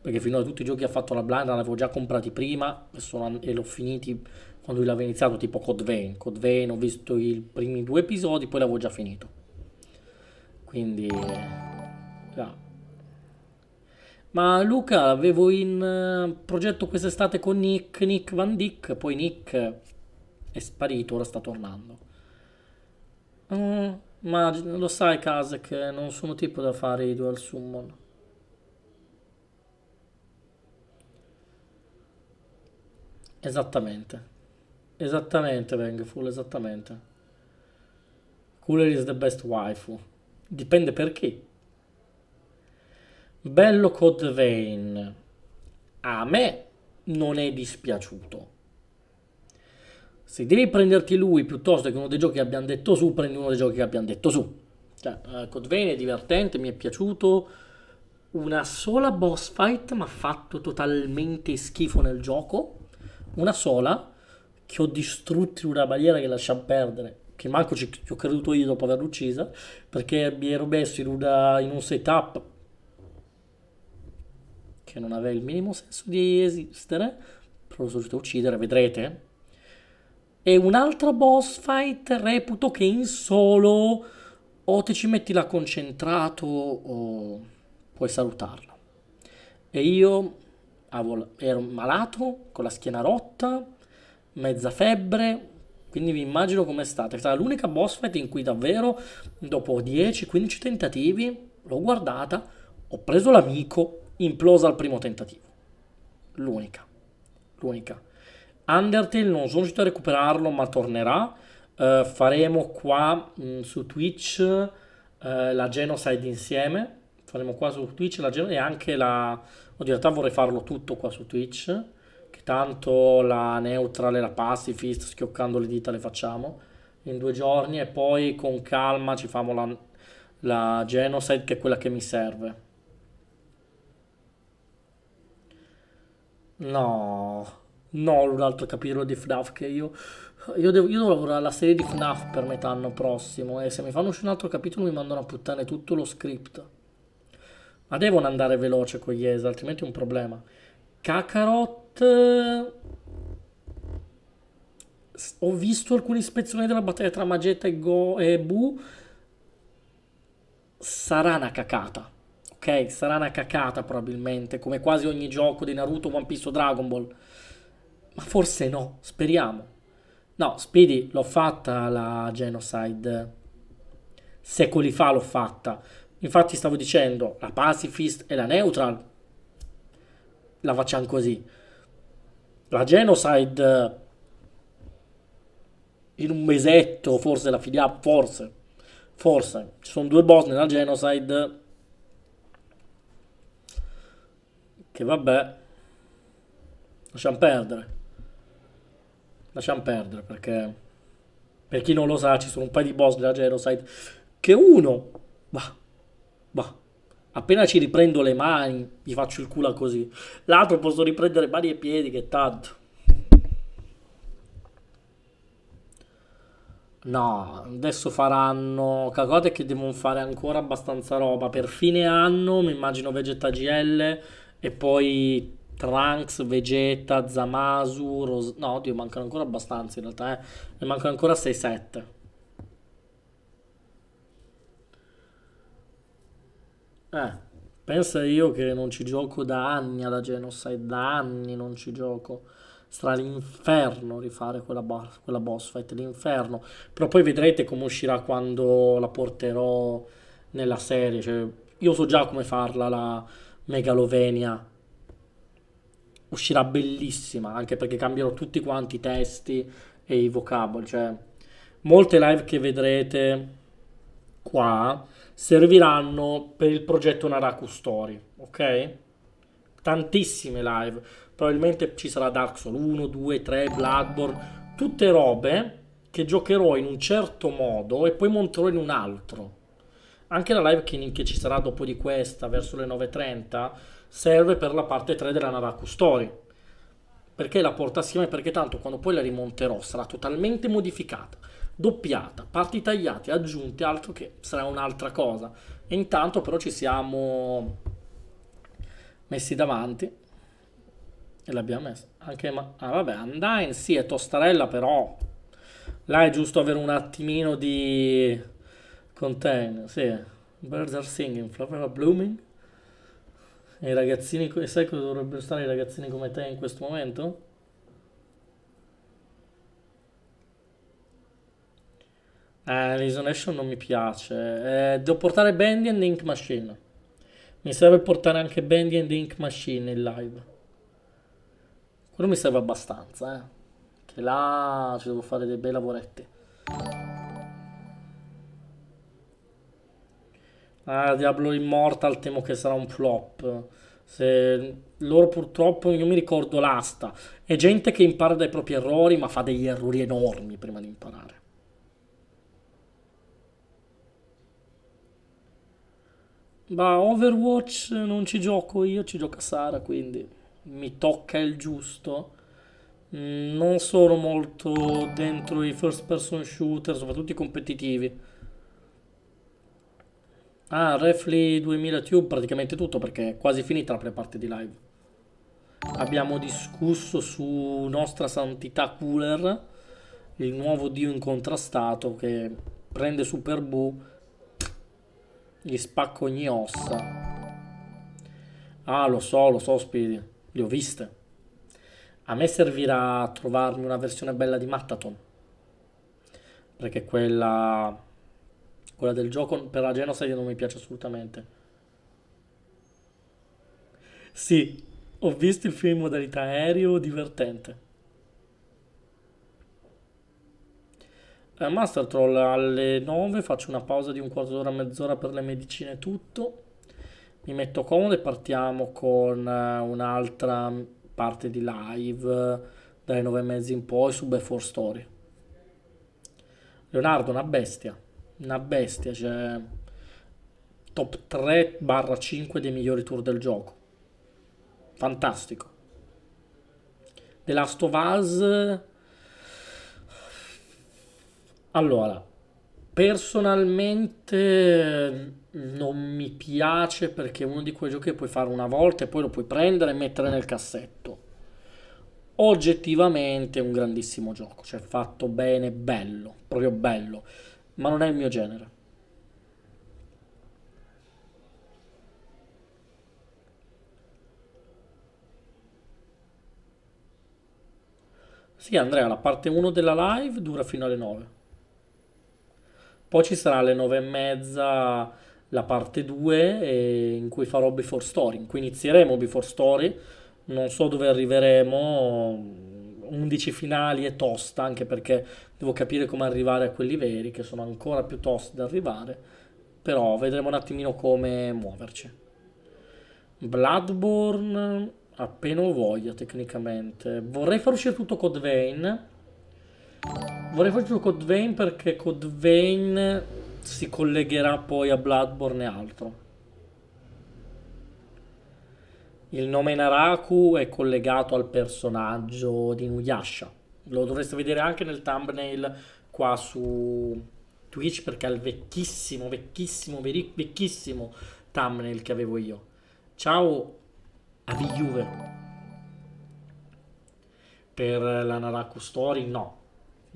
perché finora tutti i giochi che ha fatto la blind li avevo già comprati prima e, sono, e l'ho finiti quando lui l'aveva iniziato, tipo Code Vein. Code Vein ho visto i primi due episodi, poi l'avevo già finito. Quindi... Yeah. Ma Luca avevo in eh, progetto quest'estate con Nick, Nick Van Dyck, poi Nick è sparito, ora sta tornando. Mm, ma lo sai, Kasek, non sono tipo da fare i dual summon. Esattamente. Esattamente, Vengful, esattamente. Cooler is the best waifu. Dipende perché. Bello Code Vein a me non è dispiaciuto. Se devi prenderti lui piuttosto che uno dei giochi che abbiamo detto su, prendi uno dei giochi che abbiamo detto su. Cioè, uh, eh, Code Vein è divertente, mi è piaciuto. Una sola boss fight mi ha fatto totalmente schifo nel gioco. Una sola che ho distrutto in una maniera che lasciamo perdere che manco ci, ci, ho creduto io dopo averla uccisa, perché mi ero messo in, una, in un setup che non aveva il minimo senso di esistere, però lo sono riuscito a uccidere, vedrete. E un'altra boss fight reputo che in solo o ti ci metti la concentrato o puoi salutarla. E io ero malato, con la schiena rotta, mezza febbre, quindi vi immagino com'è stata. È stata l'unica boss fight in cui davvero, dopo 10-15 tentativi, l'ho guardata, ho preso l'amico, implosa al primo tentativo. L'unica. L'unica. Undertale non sono riuscito a recuperarlo, ma tornerà. Uh, faremo qua mh, mm, su Twitch uh, la Genocide insieme. Faremo qua su Twitch la Genocide e anche la... Oddio, in realtà vorrei farlo tutto qua su Twitch. Che tanto la Neutral e la Pacifist, schioccando le dita, le facciamo in due giorni e poi con calma ci famo la, la Genocide che è quella che mi serve No, no, un altro capitolo di FNAF che io... Io devo, io devo lavorare alla serie di FNAF per metà anno prossimo e se mi fanno uscire un altro capitolo mi mandano a puttane tutto lo script. Ma devono andare veloce con Iesa, altrimenti è un problema. Kakarot... Ho visto alcune ispezioni della battaglia tra Magetta e, Go, e Bu. Sarà una cacata ok? Sarà una cacata probabilmente, come quasi ogni gioco di Naruto, One Piece o Dragon Ball. Ma forse no, speriamo. No, Speedy l'ho fatta la Genocide. Secoli fa l'ho fatta. Infatti stavo dicendo, la pacifist e la neutral la facciamo così. La genocide in un mesetto forse la filiamo, forse, forse. Ci sono due boss nella genocide Che vabbè. Lasciamo perdere. Lasciamo perdere perché per chi non lo sa ci sono un paio di boss della genocide che uno bah, bah, appena ci riprendo le mani gli faccio il culo così. L'altro posso riprendere mani e piedi che tanto. No, adesso faranno. Cagote che devono fare ancora abbastanza roba. Per fine anno mi immagino Vegeta GL e poi Trunks, Vegeta, Zamasu, Ros- no, oddio, mancano ancora abbastanza in realtà, eh. ne mancano ancora 6-7. Eh, pensa io che non ci gioco da anni alla Genocide, da anni non ci gioco. Sarà l'inferno rifare quella, bo- quella boss fight, l'inferno. Però poi vedrete come uscirà quando la porterò nella serie, cioè io so già come farla la Megalovenia uscirà bellissima, anche perché cambierò tutti quanti i testi e i vocaboli, cioè molte live che vedrete qua serviranno per il progetto Naraku Story, ok? Tantissime live, probabilmente ci sarà Dark Souls 1, 2, 3, Bloodborne, tutte robe che giocherò in un certo modo e poi monterò in un altro anche la live che, che, ci sarà dopo di questa, verso le 9.30, serve per la parte 3 della Naraku Story. Perché la porta assieme? Perché tanto quando poi la rimonterò sarà totalmente modificata, doppiata, parti tagliate, aggiunte, altro che sarà un'altra cosa. E intanto però ci siamo messi davanti e l'abbiamo messa. Anche ma- ah vabbè, Undyne sì è tostarella però là è giusto avere un attimino di Container, sì. Eh. Birds are singing, flowers are blooming. E i ragazzini, sai cosa dovrebbero stare i ragazzini come te in questo momento? Eh, l'Isonation non mi piace. Eh, devo portare Bandy and Ink Machine. Mi serve portare anche Bandy and Ink Machine in live. Quello mi serve abbastanza, eh. Che là ci devo fare dei bei lavoretti. Ah, Diablo Immortal temo che sarà un flop. Se loro purtroppo io mi ricordo l'asta. È gente che impara dai propri errori, ma fa degli errori enormi prima di imparare. Ma Overwatch non ci gioco io, ci gioca Sara, quindi mi tocca il giusto. Mm, non sono molto dentro i first person shooter, soprattutto i competitivi. Ah, Refly 2000 Tube, praticamente tutto perché è quasi finita la prima parte di live. Abbiamo discusso su Nostra Santità Cooler, il nuovo dio incontrastato che prende Super Boo, gli spacco ogni ossa. Ah, lo so, lo so, Speedy, le ho viste. A me servirà trovarmi una versione bella di Mattaton, perché quella quella del gioco per la Genocide non mi piace assolutamente. Sì, ho visto il film in modalità aereo, divertente. Eh, Master Troll, alle 9 faccio una pausa di un quarto d'ora, mezz'ora per le medicine e tutto. Mi metto comodo e partiamo con eh, un'altra parte di live dalle 9 e mezzo in poi su Before Story. Leonardo, una bestia una bestia, cioè top 3 barra 5 dei migliori tour del gioco. Fantastico. The Last of Us... Allora, personalmente non mi piace perché è uno di quei giochi che puoi fare una volta e poi lo puoi prendere e mettere nel cassetto. Oggettivamente è un grandissimo gioco, cioè fatto bene, bello, proprio bello ma non è il mio genere. Sì, Andrea, la parte 1 della live dura fino alle 9. Poi ci sarà alle 9 e mezza la parte 2 eh, in cui farò Before Story, in cui inizieremo Before Story. Non so dove arriveremo, 11 finali è tosta, anche perché devo capire come arrivare a quelli veri che sono ancora più tosti da arrivare, però vedremo un attimino come muoverci. Bloodborne, appena ho voglia tecnicamente. Vorrei far uscire tutto Code Vein. Vorrei far uscire Code Vein perché Code Vein si collegherà poi a Bloodborne e altro. Il nome Naraku è collegato al personaggio di Nuyasha. Lo dovreste vedere anche nel thumbnail qua su Twitch perché è il vecchissimo, vecchissimo, veri, vecchissimo thumbnail che avevo io. Ciao a Juve. Per la Naraku Story no.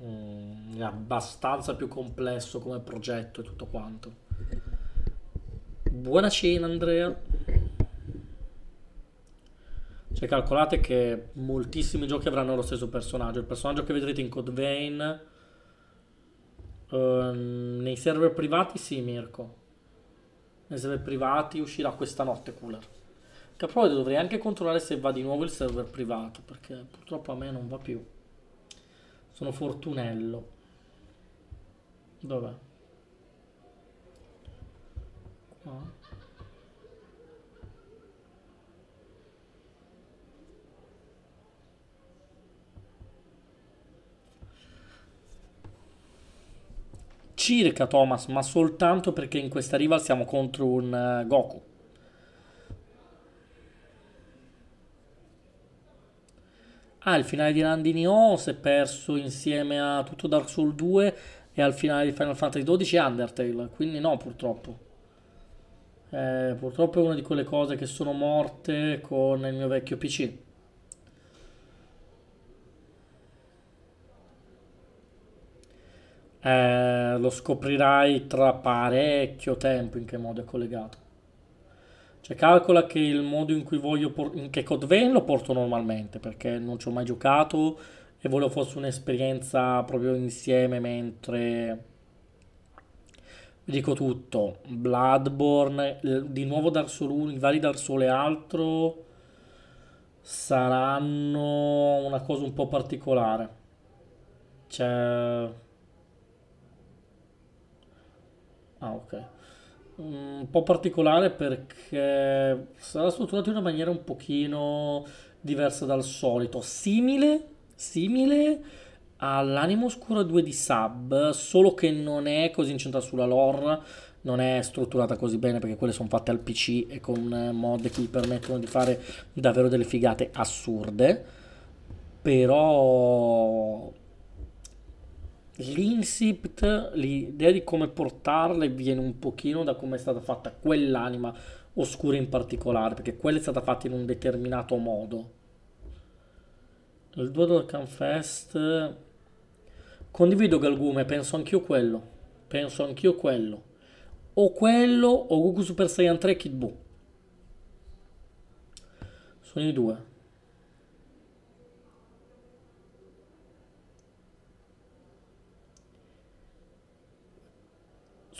Mm, è abbastanza più complesso come progetto e tutto quanto. Buona cena Andrea. Cioè calcolate che moltissimi giochi avranno lo stesso personaggio. Il personaggio che vedrete in Codvein ehm, nei server privati, sì Mirko. Nei server privati uscirà questa notte Cooler. Che a dovrei anche controllare se va di nuovo il server privato, perché purtroppo a me non va più. Sono fortunello. Dov'è? Qua. circa Thomas, ma soltanto perché in questa rival siamo contro un eh, Goku. Ah, il finale di Nandini O si è perso insieme a tutto Dark Souls 2 e al finale di Final Fantasy XII Undertale, quindi no purtroppo. Eh, purtroppo è una di quelle cose che sono morte con il mio vecchio PC. Eh, lo scoprirai tra parecchio tempo in che modo è collegato. Cioè calcola che il modo in cui voglio por- in che Codven lo porto normalmente perché non ci ho mai giocato e volevo fosse un'esperienza proprio insieme mentre vi dico tutto, Bloodborne, di nuovo Dark Souls 1, i vari Dark Souls e altro saranno una cosa un po' particolare. Cioè Ah, ok. Mm, un po' particolare perché sarà strutturato in una maniera un pochino diversa dal solito, simile, simile all'Animo Oscura 2 di Sub, solo che non è così incentrata sulla lore, non è strutturata così bene perché quelle sono fatte al PC e con eh, mod che gli permettono di fare davvero delle figate assurde, però l'insipt, l'idea di come portarle viene un pochino da come è stata fatta quell'anima oscura in particolare, perché quella è stata fatta in un determinato modo. Il 2 Dorkan Fest... Condivido Galgume, penso anch'io quello. Penso anch'io quello. O quello o Goku Super Saiyan 3 Kid Buu. Sono i due.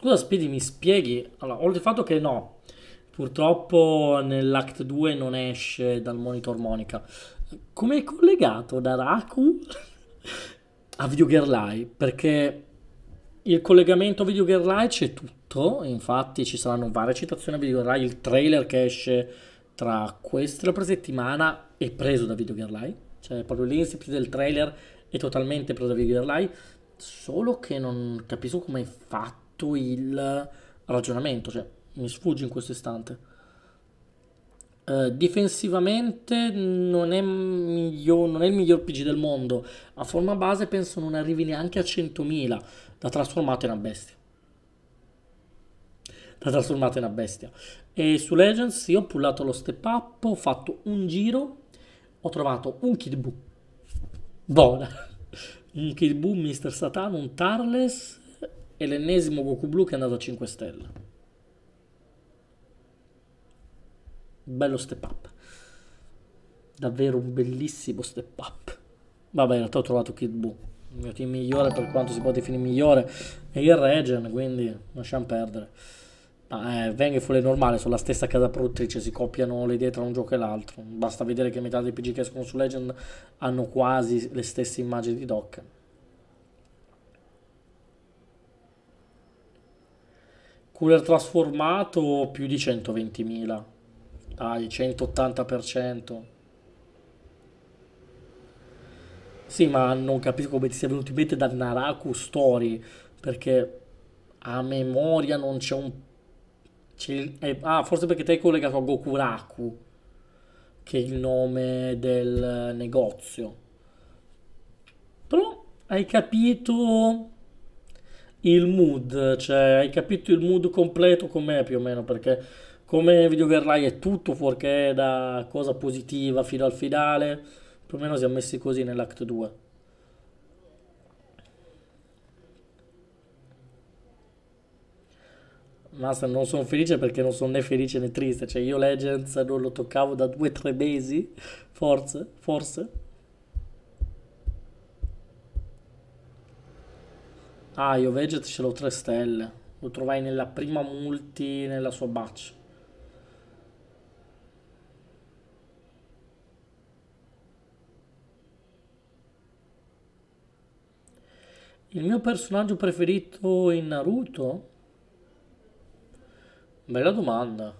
Scusa Speedy, mi spieghi? Allora, oltre al fatto che no, purtroppo nell'Act 2 non esce dal monitor Monica. Come è collegato da Raku a Video Girl Perché il collegamento a Video Girl c'è tutto, infatti ci saranno varie citazioni a Video Girl il trailer che esce tra questa e l'altra settimana è preso da Video Girl cioè proprio l'insip del trailer è totalmente preso da Video Girl solo che non capisco come è fatto tutto il ragionamento, cioè mi sfugge in questo istante. Uh, difensivamente non è, miglior, non è, il miglior PG del mondo, a forma base penso non arrivi neanche a 100.000, da trasformato in una bestia. Da trasformato in una bestia. E su Legends io ho pullato lo step up, ho fatto un giro, ho trovato un Kid Buu. Buona. Boh. un Kid Buu, Mr. Satan, un Tarles, è l'ennesimo Goku blu che è andato a 5 stelle. Bello step up. Davvero un bellissimo step up. Vabbè, in realtà ho trovato Kid Buu. Il mio team migliore per quanto si può definire migliore è il Regen, quindi lasciamo perdere. Ma eh, Veng e è normale, sono la stessa casa produttrice, si copiano le idee tra un gioco e l'altro. Basta vedere che metà dei PG che escono su Legend hanno quasi le stesse immagini di Dokken. cooler trasformato più di 120.000 dai 180% sì ma non capisco come ti sia venuto in mente da Naraku Story perché a memoria non c'è un c'è il... eh, ah forse perché te è collegato a Gokuraku che è il nome del negozio però hai capito il mood, cioè hai capito il mood completo com'è più o meno, perché come video verrai è tutto fuorché da cosa positiva fino al finale, più o meno siamo messi così nell'act 2. Master, non sono felice perché non sono né felice né triste, cioè io Legends non lo toccavo da 2-3 mesi, forse, forse. Ah, io Veget ce l'ho 3 stelle. Lo trovai nella prima multi nella sua batch. Il mio personaggio preferito in Naruto? Bella domanda.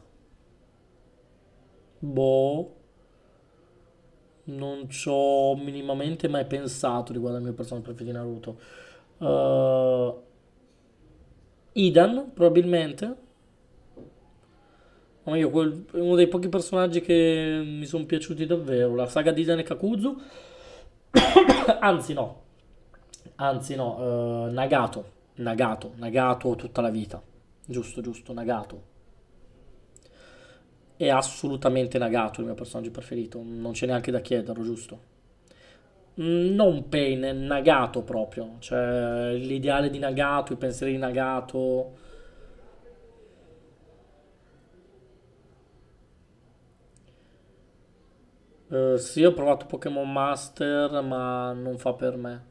Boh. Non ci ho minimamente mai pensato riguardo al mio personaggio preferito in Naruto uh, Idan probabilmente o meglio quel, uno dei pochi personaggi che mi sono piaciuti davvero la saga di Idan e Kakuzu anzi no anzi no uh, Nagato Nagato Nagato tutta la vita giusto giusto Nagato è assolutamente Nagato il mio personaggio preferito non c'è neanche da chiederlo giusto Mm, non Pain, Nagato proprio. Cioè, l'ideale di Nagato, i pensieri di Nagato. Uh, sì, ho provato Pokémon Master, ma non fa per me.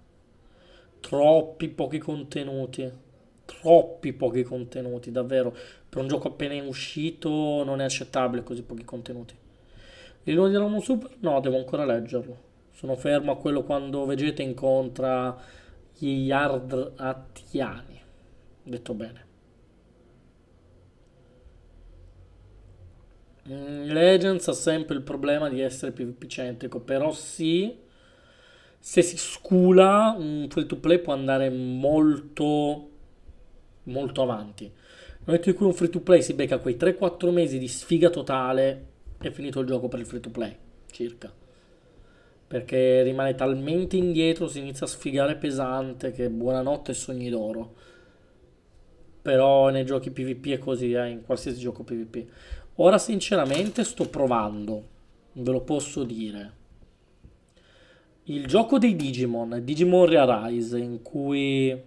Troppi pochi contenuti. Troppi pochi contenuti, davvero. Per un gioco appena uscito non è accettabile così pochi contenuti. Il nuovo di Romo Super? No, devo ancora leggerlo. Sono fermo a quello quando Vegeta incontra gli Yardatiani. Detto bene. Mm, Legends ha sempre il problema di essere PvP-centrico, però sì, se si scula un free-to-play può andare molto, molto avanti. Nel momento in cui un free-to-play si becca quei 3-4 mesi di sfiga totale, è finito il gioco per il free-to-play, circa perché rimane talmente indietro, si inizia a sfigare pesante che buonanotte e sogni d'oro. Però nei giochi PvP è così, eh, in qualsiasi gioco PvP. Ora sinceramente sto provando, ve lo posso dire. Il gioco dei Digimon, Digimon Rearise, in cui...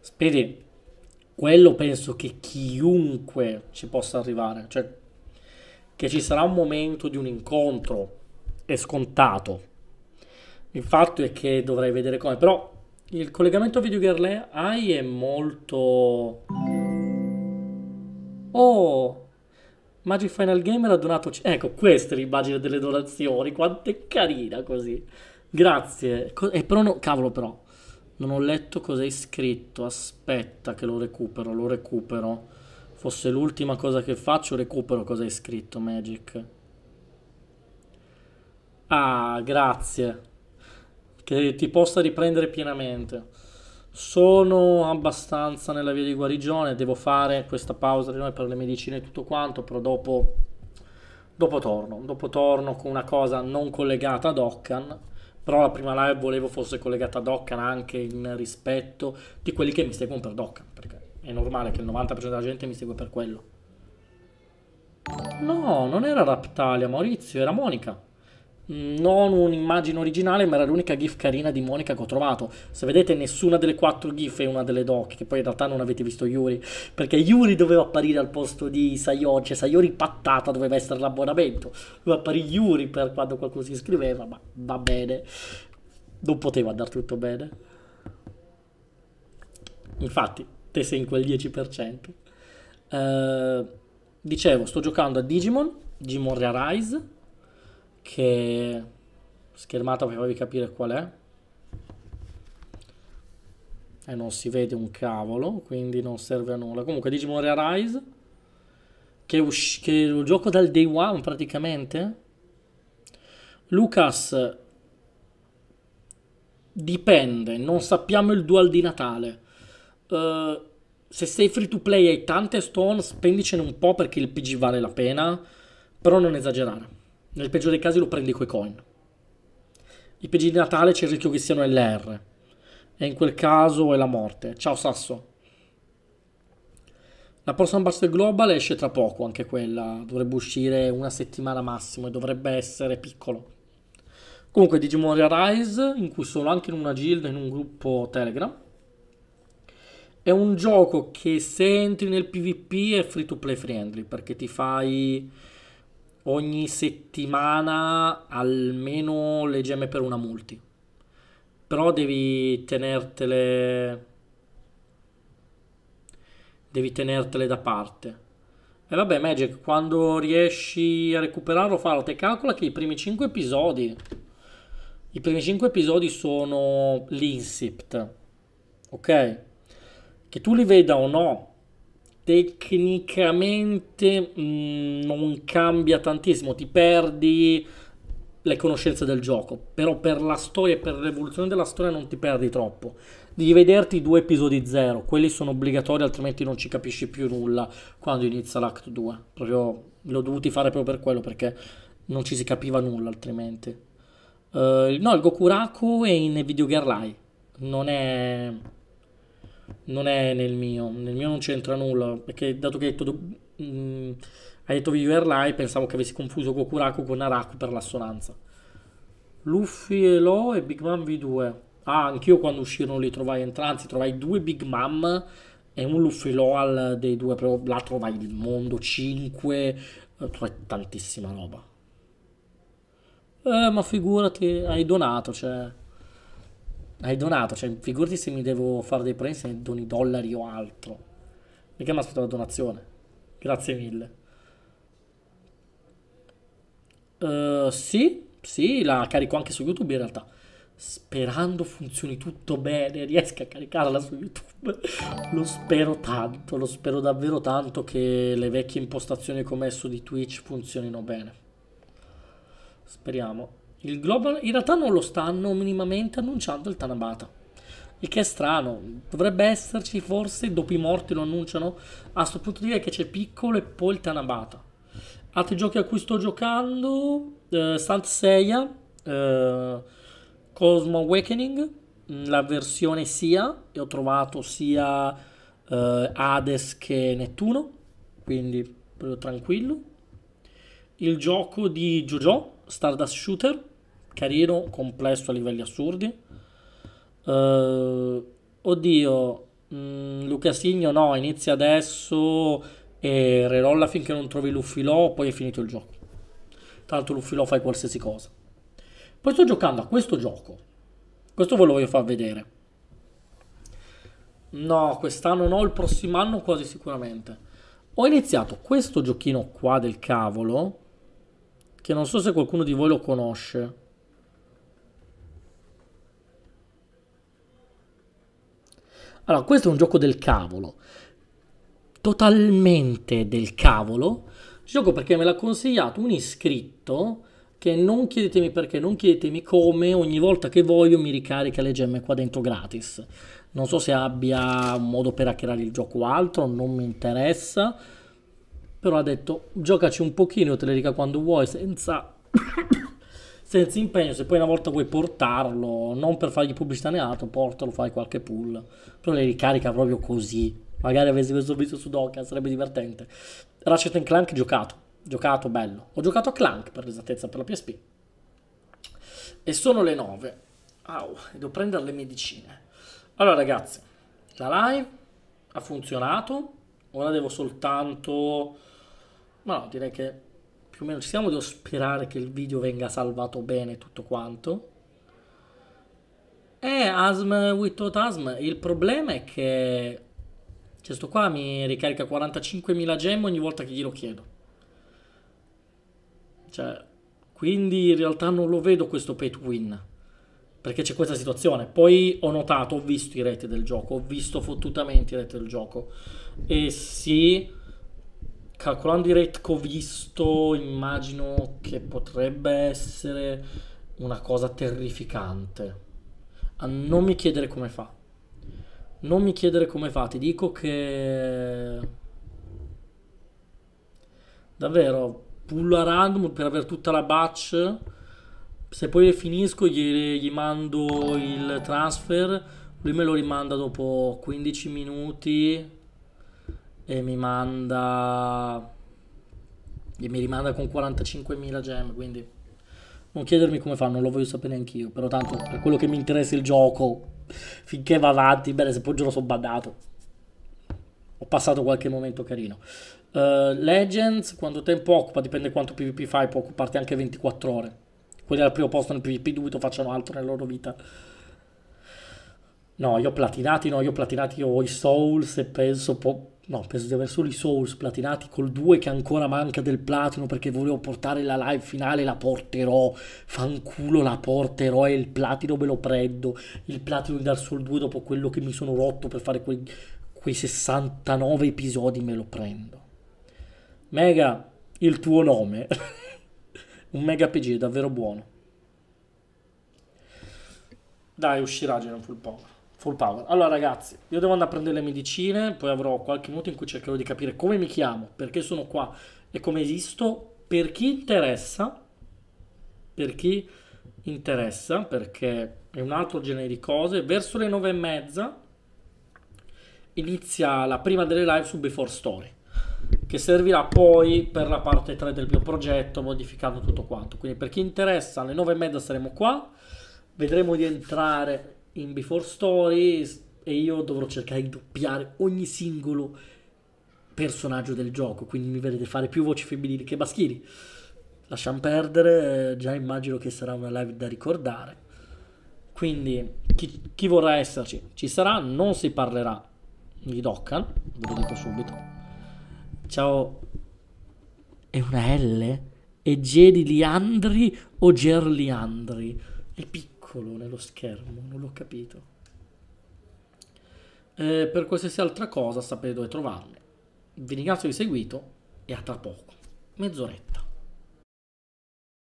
Spedi, quello penso che chiunque ci possa arrivare, cioè che ci sarà un momento di un incontro, è scontato. Il fatto è che dovrei vedere come, però il collegamento video girl AI è molto... Oh! Magic Final Gamer ha donato... Ecco, questa è l'immagine delle donazioni, quanto è carina così. Grazie. E però no, cavolo però, non ho letto cosa hai scritto, aspetta che lo recupero, lo recupero. Fosse l'ultima cosa che faccio, recupero cosa hai scritto, Magic. Ah, grazie. Che ti possa riprendere pienamente. Sono abbastanza nella via di guarigione, devo fare questa pausa per le medicine e tutto quanto, però dopo, dopo torno. Dopo torno con una cosa non collegata ad Occan però la prima live volevo fosse collegata ad Docker anche in rispetto di quelli che mi seguono per Docker, perché è normale che il 90% della gente mi segue per quello. No, non era Raptalia, Maurizio, era Monica. Mm, non un'immagine originale, ma era l'unica GIF carina di Monica che ho trovato. Se vedete, nessuna delle quattro GIF è una delle doc, che poi in realtà non avete visto Yuri, perché Yuri doveva apparire al posto di Sayori, cioè Sayori pattata doveva essere l'abbonamento. Doveva apparire Yuri per quando qualcuno si iscriveva, ma va bene. Non poteva andare tutto bene. Infatti, te sei in quel 10%. Eh, dicevo, sto giocando a Digimon, Digimon Rise che schermata per farvi capire qual è e non si vede un cavolo quindi non serve a nulla comunque Digimon Rare Rise che, usci- che lo gioco dal day one praticamente Lucas dipende non sappiamo il dual di Natale uh, se sei free to play e hai tante stone spendicene un po' perché il PG vale la pena però non esagerare nel peggio dei casi lo prendi coi coin. I peggi di Natale c'è il rischio che siano LR. E in quel caso è la morte. Ciao Sasso. La Person Buster Global esce tra poco, anche quella. Dovrebbe uscire una settimana massimo e dovrebbe essere piccolo. Comunque Digimon Rise, in cui sono anche in una guild, in un gruppo Telegram. È un gioco che se entri nel PvP è free to play friendly, perché ti fai ogni settimana almeno le gemme per una multi. Però devi tenertele devi tenertele da parte. E vabbè, Magic, quando riesci a recuperarlo, farlo. Te calcola che i primi 5 episodi. I primi 5 episodi sono l'insipt. Ok? Che tu li veda o no, tecnicamente mh, mm, non cambia tantissimo, ti perdi le conoscenze del gioco, però per la storia e per l'evoluzione della storia non ti perdi troppo. Devi vederti due episodi zero, quelli sono obbligatori, altrimenti non ci capisci più nulla quando inizia l'Act 2. Proprio l'ho dovuti fare proprio per quello, perché non ci si capiva nulla altrimenti. Uh, no, il Gokuraku è in Video Girl Eye, non è non è nel mio, nel mio non c'entra nulla, perché dato che hai detto, mh, mm, hai detto Viverlai pensavo che avessi confuso Gokuraku con Naraku per l'assonanza. Luffy e Lo e Big Mom V2. Ah, anch'io quando uscirono li trovai entranzi, trovai due Big Mom e un Luffy Loal dei due, però là trovai il mondo 5, eh, trovai tantissima roba. Eh, ma figurati, hai donato, cioè hai donato, cioè figurati se mi devo fare dei premi se doni dollari o altro. Mica mi aspetto la donazione. Grazie mille. Uh, sì, sì, la carico anche su YouTube in realtà. Sperando funzioni tutto bene, riesca a caricarla su YouTube. lo spero tanto, lo spero davvero tanto che le vecchie impostazioni che ho messo di Twitch funzionino bene. Speriamo il Global in realtà non lo stanno minimamente annunciando il Tanabata. Il che è strano, dovrebbe esserci forse dopo i morti lo annunciano. A questo punto dire che c'è piccolo e poi il Tanabata. Altri giochi a cui sto giocando, eh, Sant Seiya, eh, Cosmo Awakening, mm, la versione sia, e ho trovato sia eh, Hades che Nettuno, quindi proprio tranquillo. Il gioco di Jojo, Stardust Shooter, carino, complesso a livelli assurdi. Uh, oddio, mh, mm, Signo no, inizia adesso e rerolla finché non trovi Luffilò, poi è finito il gioco. Tanto Luffilò fai qualsiasi cosa. Poi sto giocando a questo gioco. Questo ve lo voglio far vedere. No, quest'anno no, il prossimo anno quasi sicuramente. Ho iniziato questo giochino qua del cavolo, che non so se qualcuno di voi lo conosce. Allora, questo è un gioco del cavolo. Totalmente del cavolo. Gioco perché me l'ha consigliato un iscritto che non chiedetemi perché, non chiedetemi come, ogni volta che voglio mi ricarica le gemme qua dentro gratis. Non so se abbia un modo per hackerare il gioco o altro, non mi interessa. Però ha detto, giocaci un pochino, te le dica quando vuoi, senza senza impegno, se poi una volta vuoi portarlo, non per fargli pubblicità né altro, portalo, fai qualche pull, però le ricarica proprio così. Magari avessi questo visto su Dokkan, sarebbe divertente. Ratchet Clank giocato, giocato bello. Ho giocato a Clank per l'esattezza per la PSP. E sono le 9. Au, devo prendere le medicine. Allora ragazzi, la live ha funzionato, ora devo soltanto... Ma no, direi che più o meno siamo di sperare che il video venga salvato bene tutto quanto. E ASM without ASM, il problema è che cioè sto qua mi ricarica 45.000 gem ogni volta che glielo chiedo. Cioè, quindi in realtà non lo vedo questo pay to win. Perché c'è questa situazione. Poi ho notato, ho visto i reti del gioco, ho visto fottutamente i reti del gioco. E sì, calcolando i rate che ho visto, immagino che potrebbe essere una cosa terrificante. A ah, non mi chiedere come fa. Non mi chiedere come fa, ti dico che... Davvero, pullo a random per avere tutta la batch. Se poi le finisco gli, gli mando il transfer, lui me lo rimanda dopo 15 minuti e mi manda e mi rimanda con 45.000 gem quindi non chiedermi come fa non lo voglio sapere anch'io però tanto per quello che mi interessa il gioco finché va avanti bene se poi lo so badato ho passato qualche momento carino uh, Legends quanto tempo occupa dipende quanto PvP fai può occuparti anche 24 ore quelli al primo posto nel PvP dubito facciano altro nella loro vita no io ho platinati no io ho platinati io ho i Souls e penso po- No, penso di aver solo i Souls platinati col 2 che ancora manca del platino perché volevo portare la live finale, la porterò, fanculo la porterò e il platino me lo prendo, il platino di Dark Souls 2 dopo quello che mi sono rotto per fare quei, quei 69 episodi me lo prendo. Mega, il tuo nome, un mega PG davvero buono. Dai, uscirà Genonful Power. Full power. Allora ragazzi, io devo andare a prendere le medicine, poi avrò qualche minuto in cui cercherò di capire come mi chiamo, perché sono qua e come esisto. Per chi interessa, per chi interessa, perché è un altro genere di cose, verso le nove e mezza inizia la prima delle live su Before Story che servirà poi per la parte 3 del mio progetto modificando tutto quanto quindi per chi interessa alle nove e mezza saremo qua vedremo di entrare in Before Stories e io dovrò cercare di doppiare ogni singolo personaggio del gioco, quindi mi vedete fare più voci femminili che maschili. Lasciamo perdere, eh, già immagino che sarà una live da ricordare. Quindi chi, chi vorrà esserci ci sarà, non si parlerà di Dokkan, ve lo dico subito. Ciao, è una L? È Geri Liandri o Gerliandri? È piccolo piccolo nello schermo, non l'ho capito. Eh, per qualsiasi altra cosa sapete dove trovarle. Vi ringrazio di seguito e a tra poco. Mezz'oretta.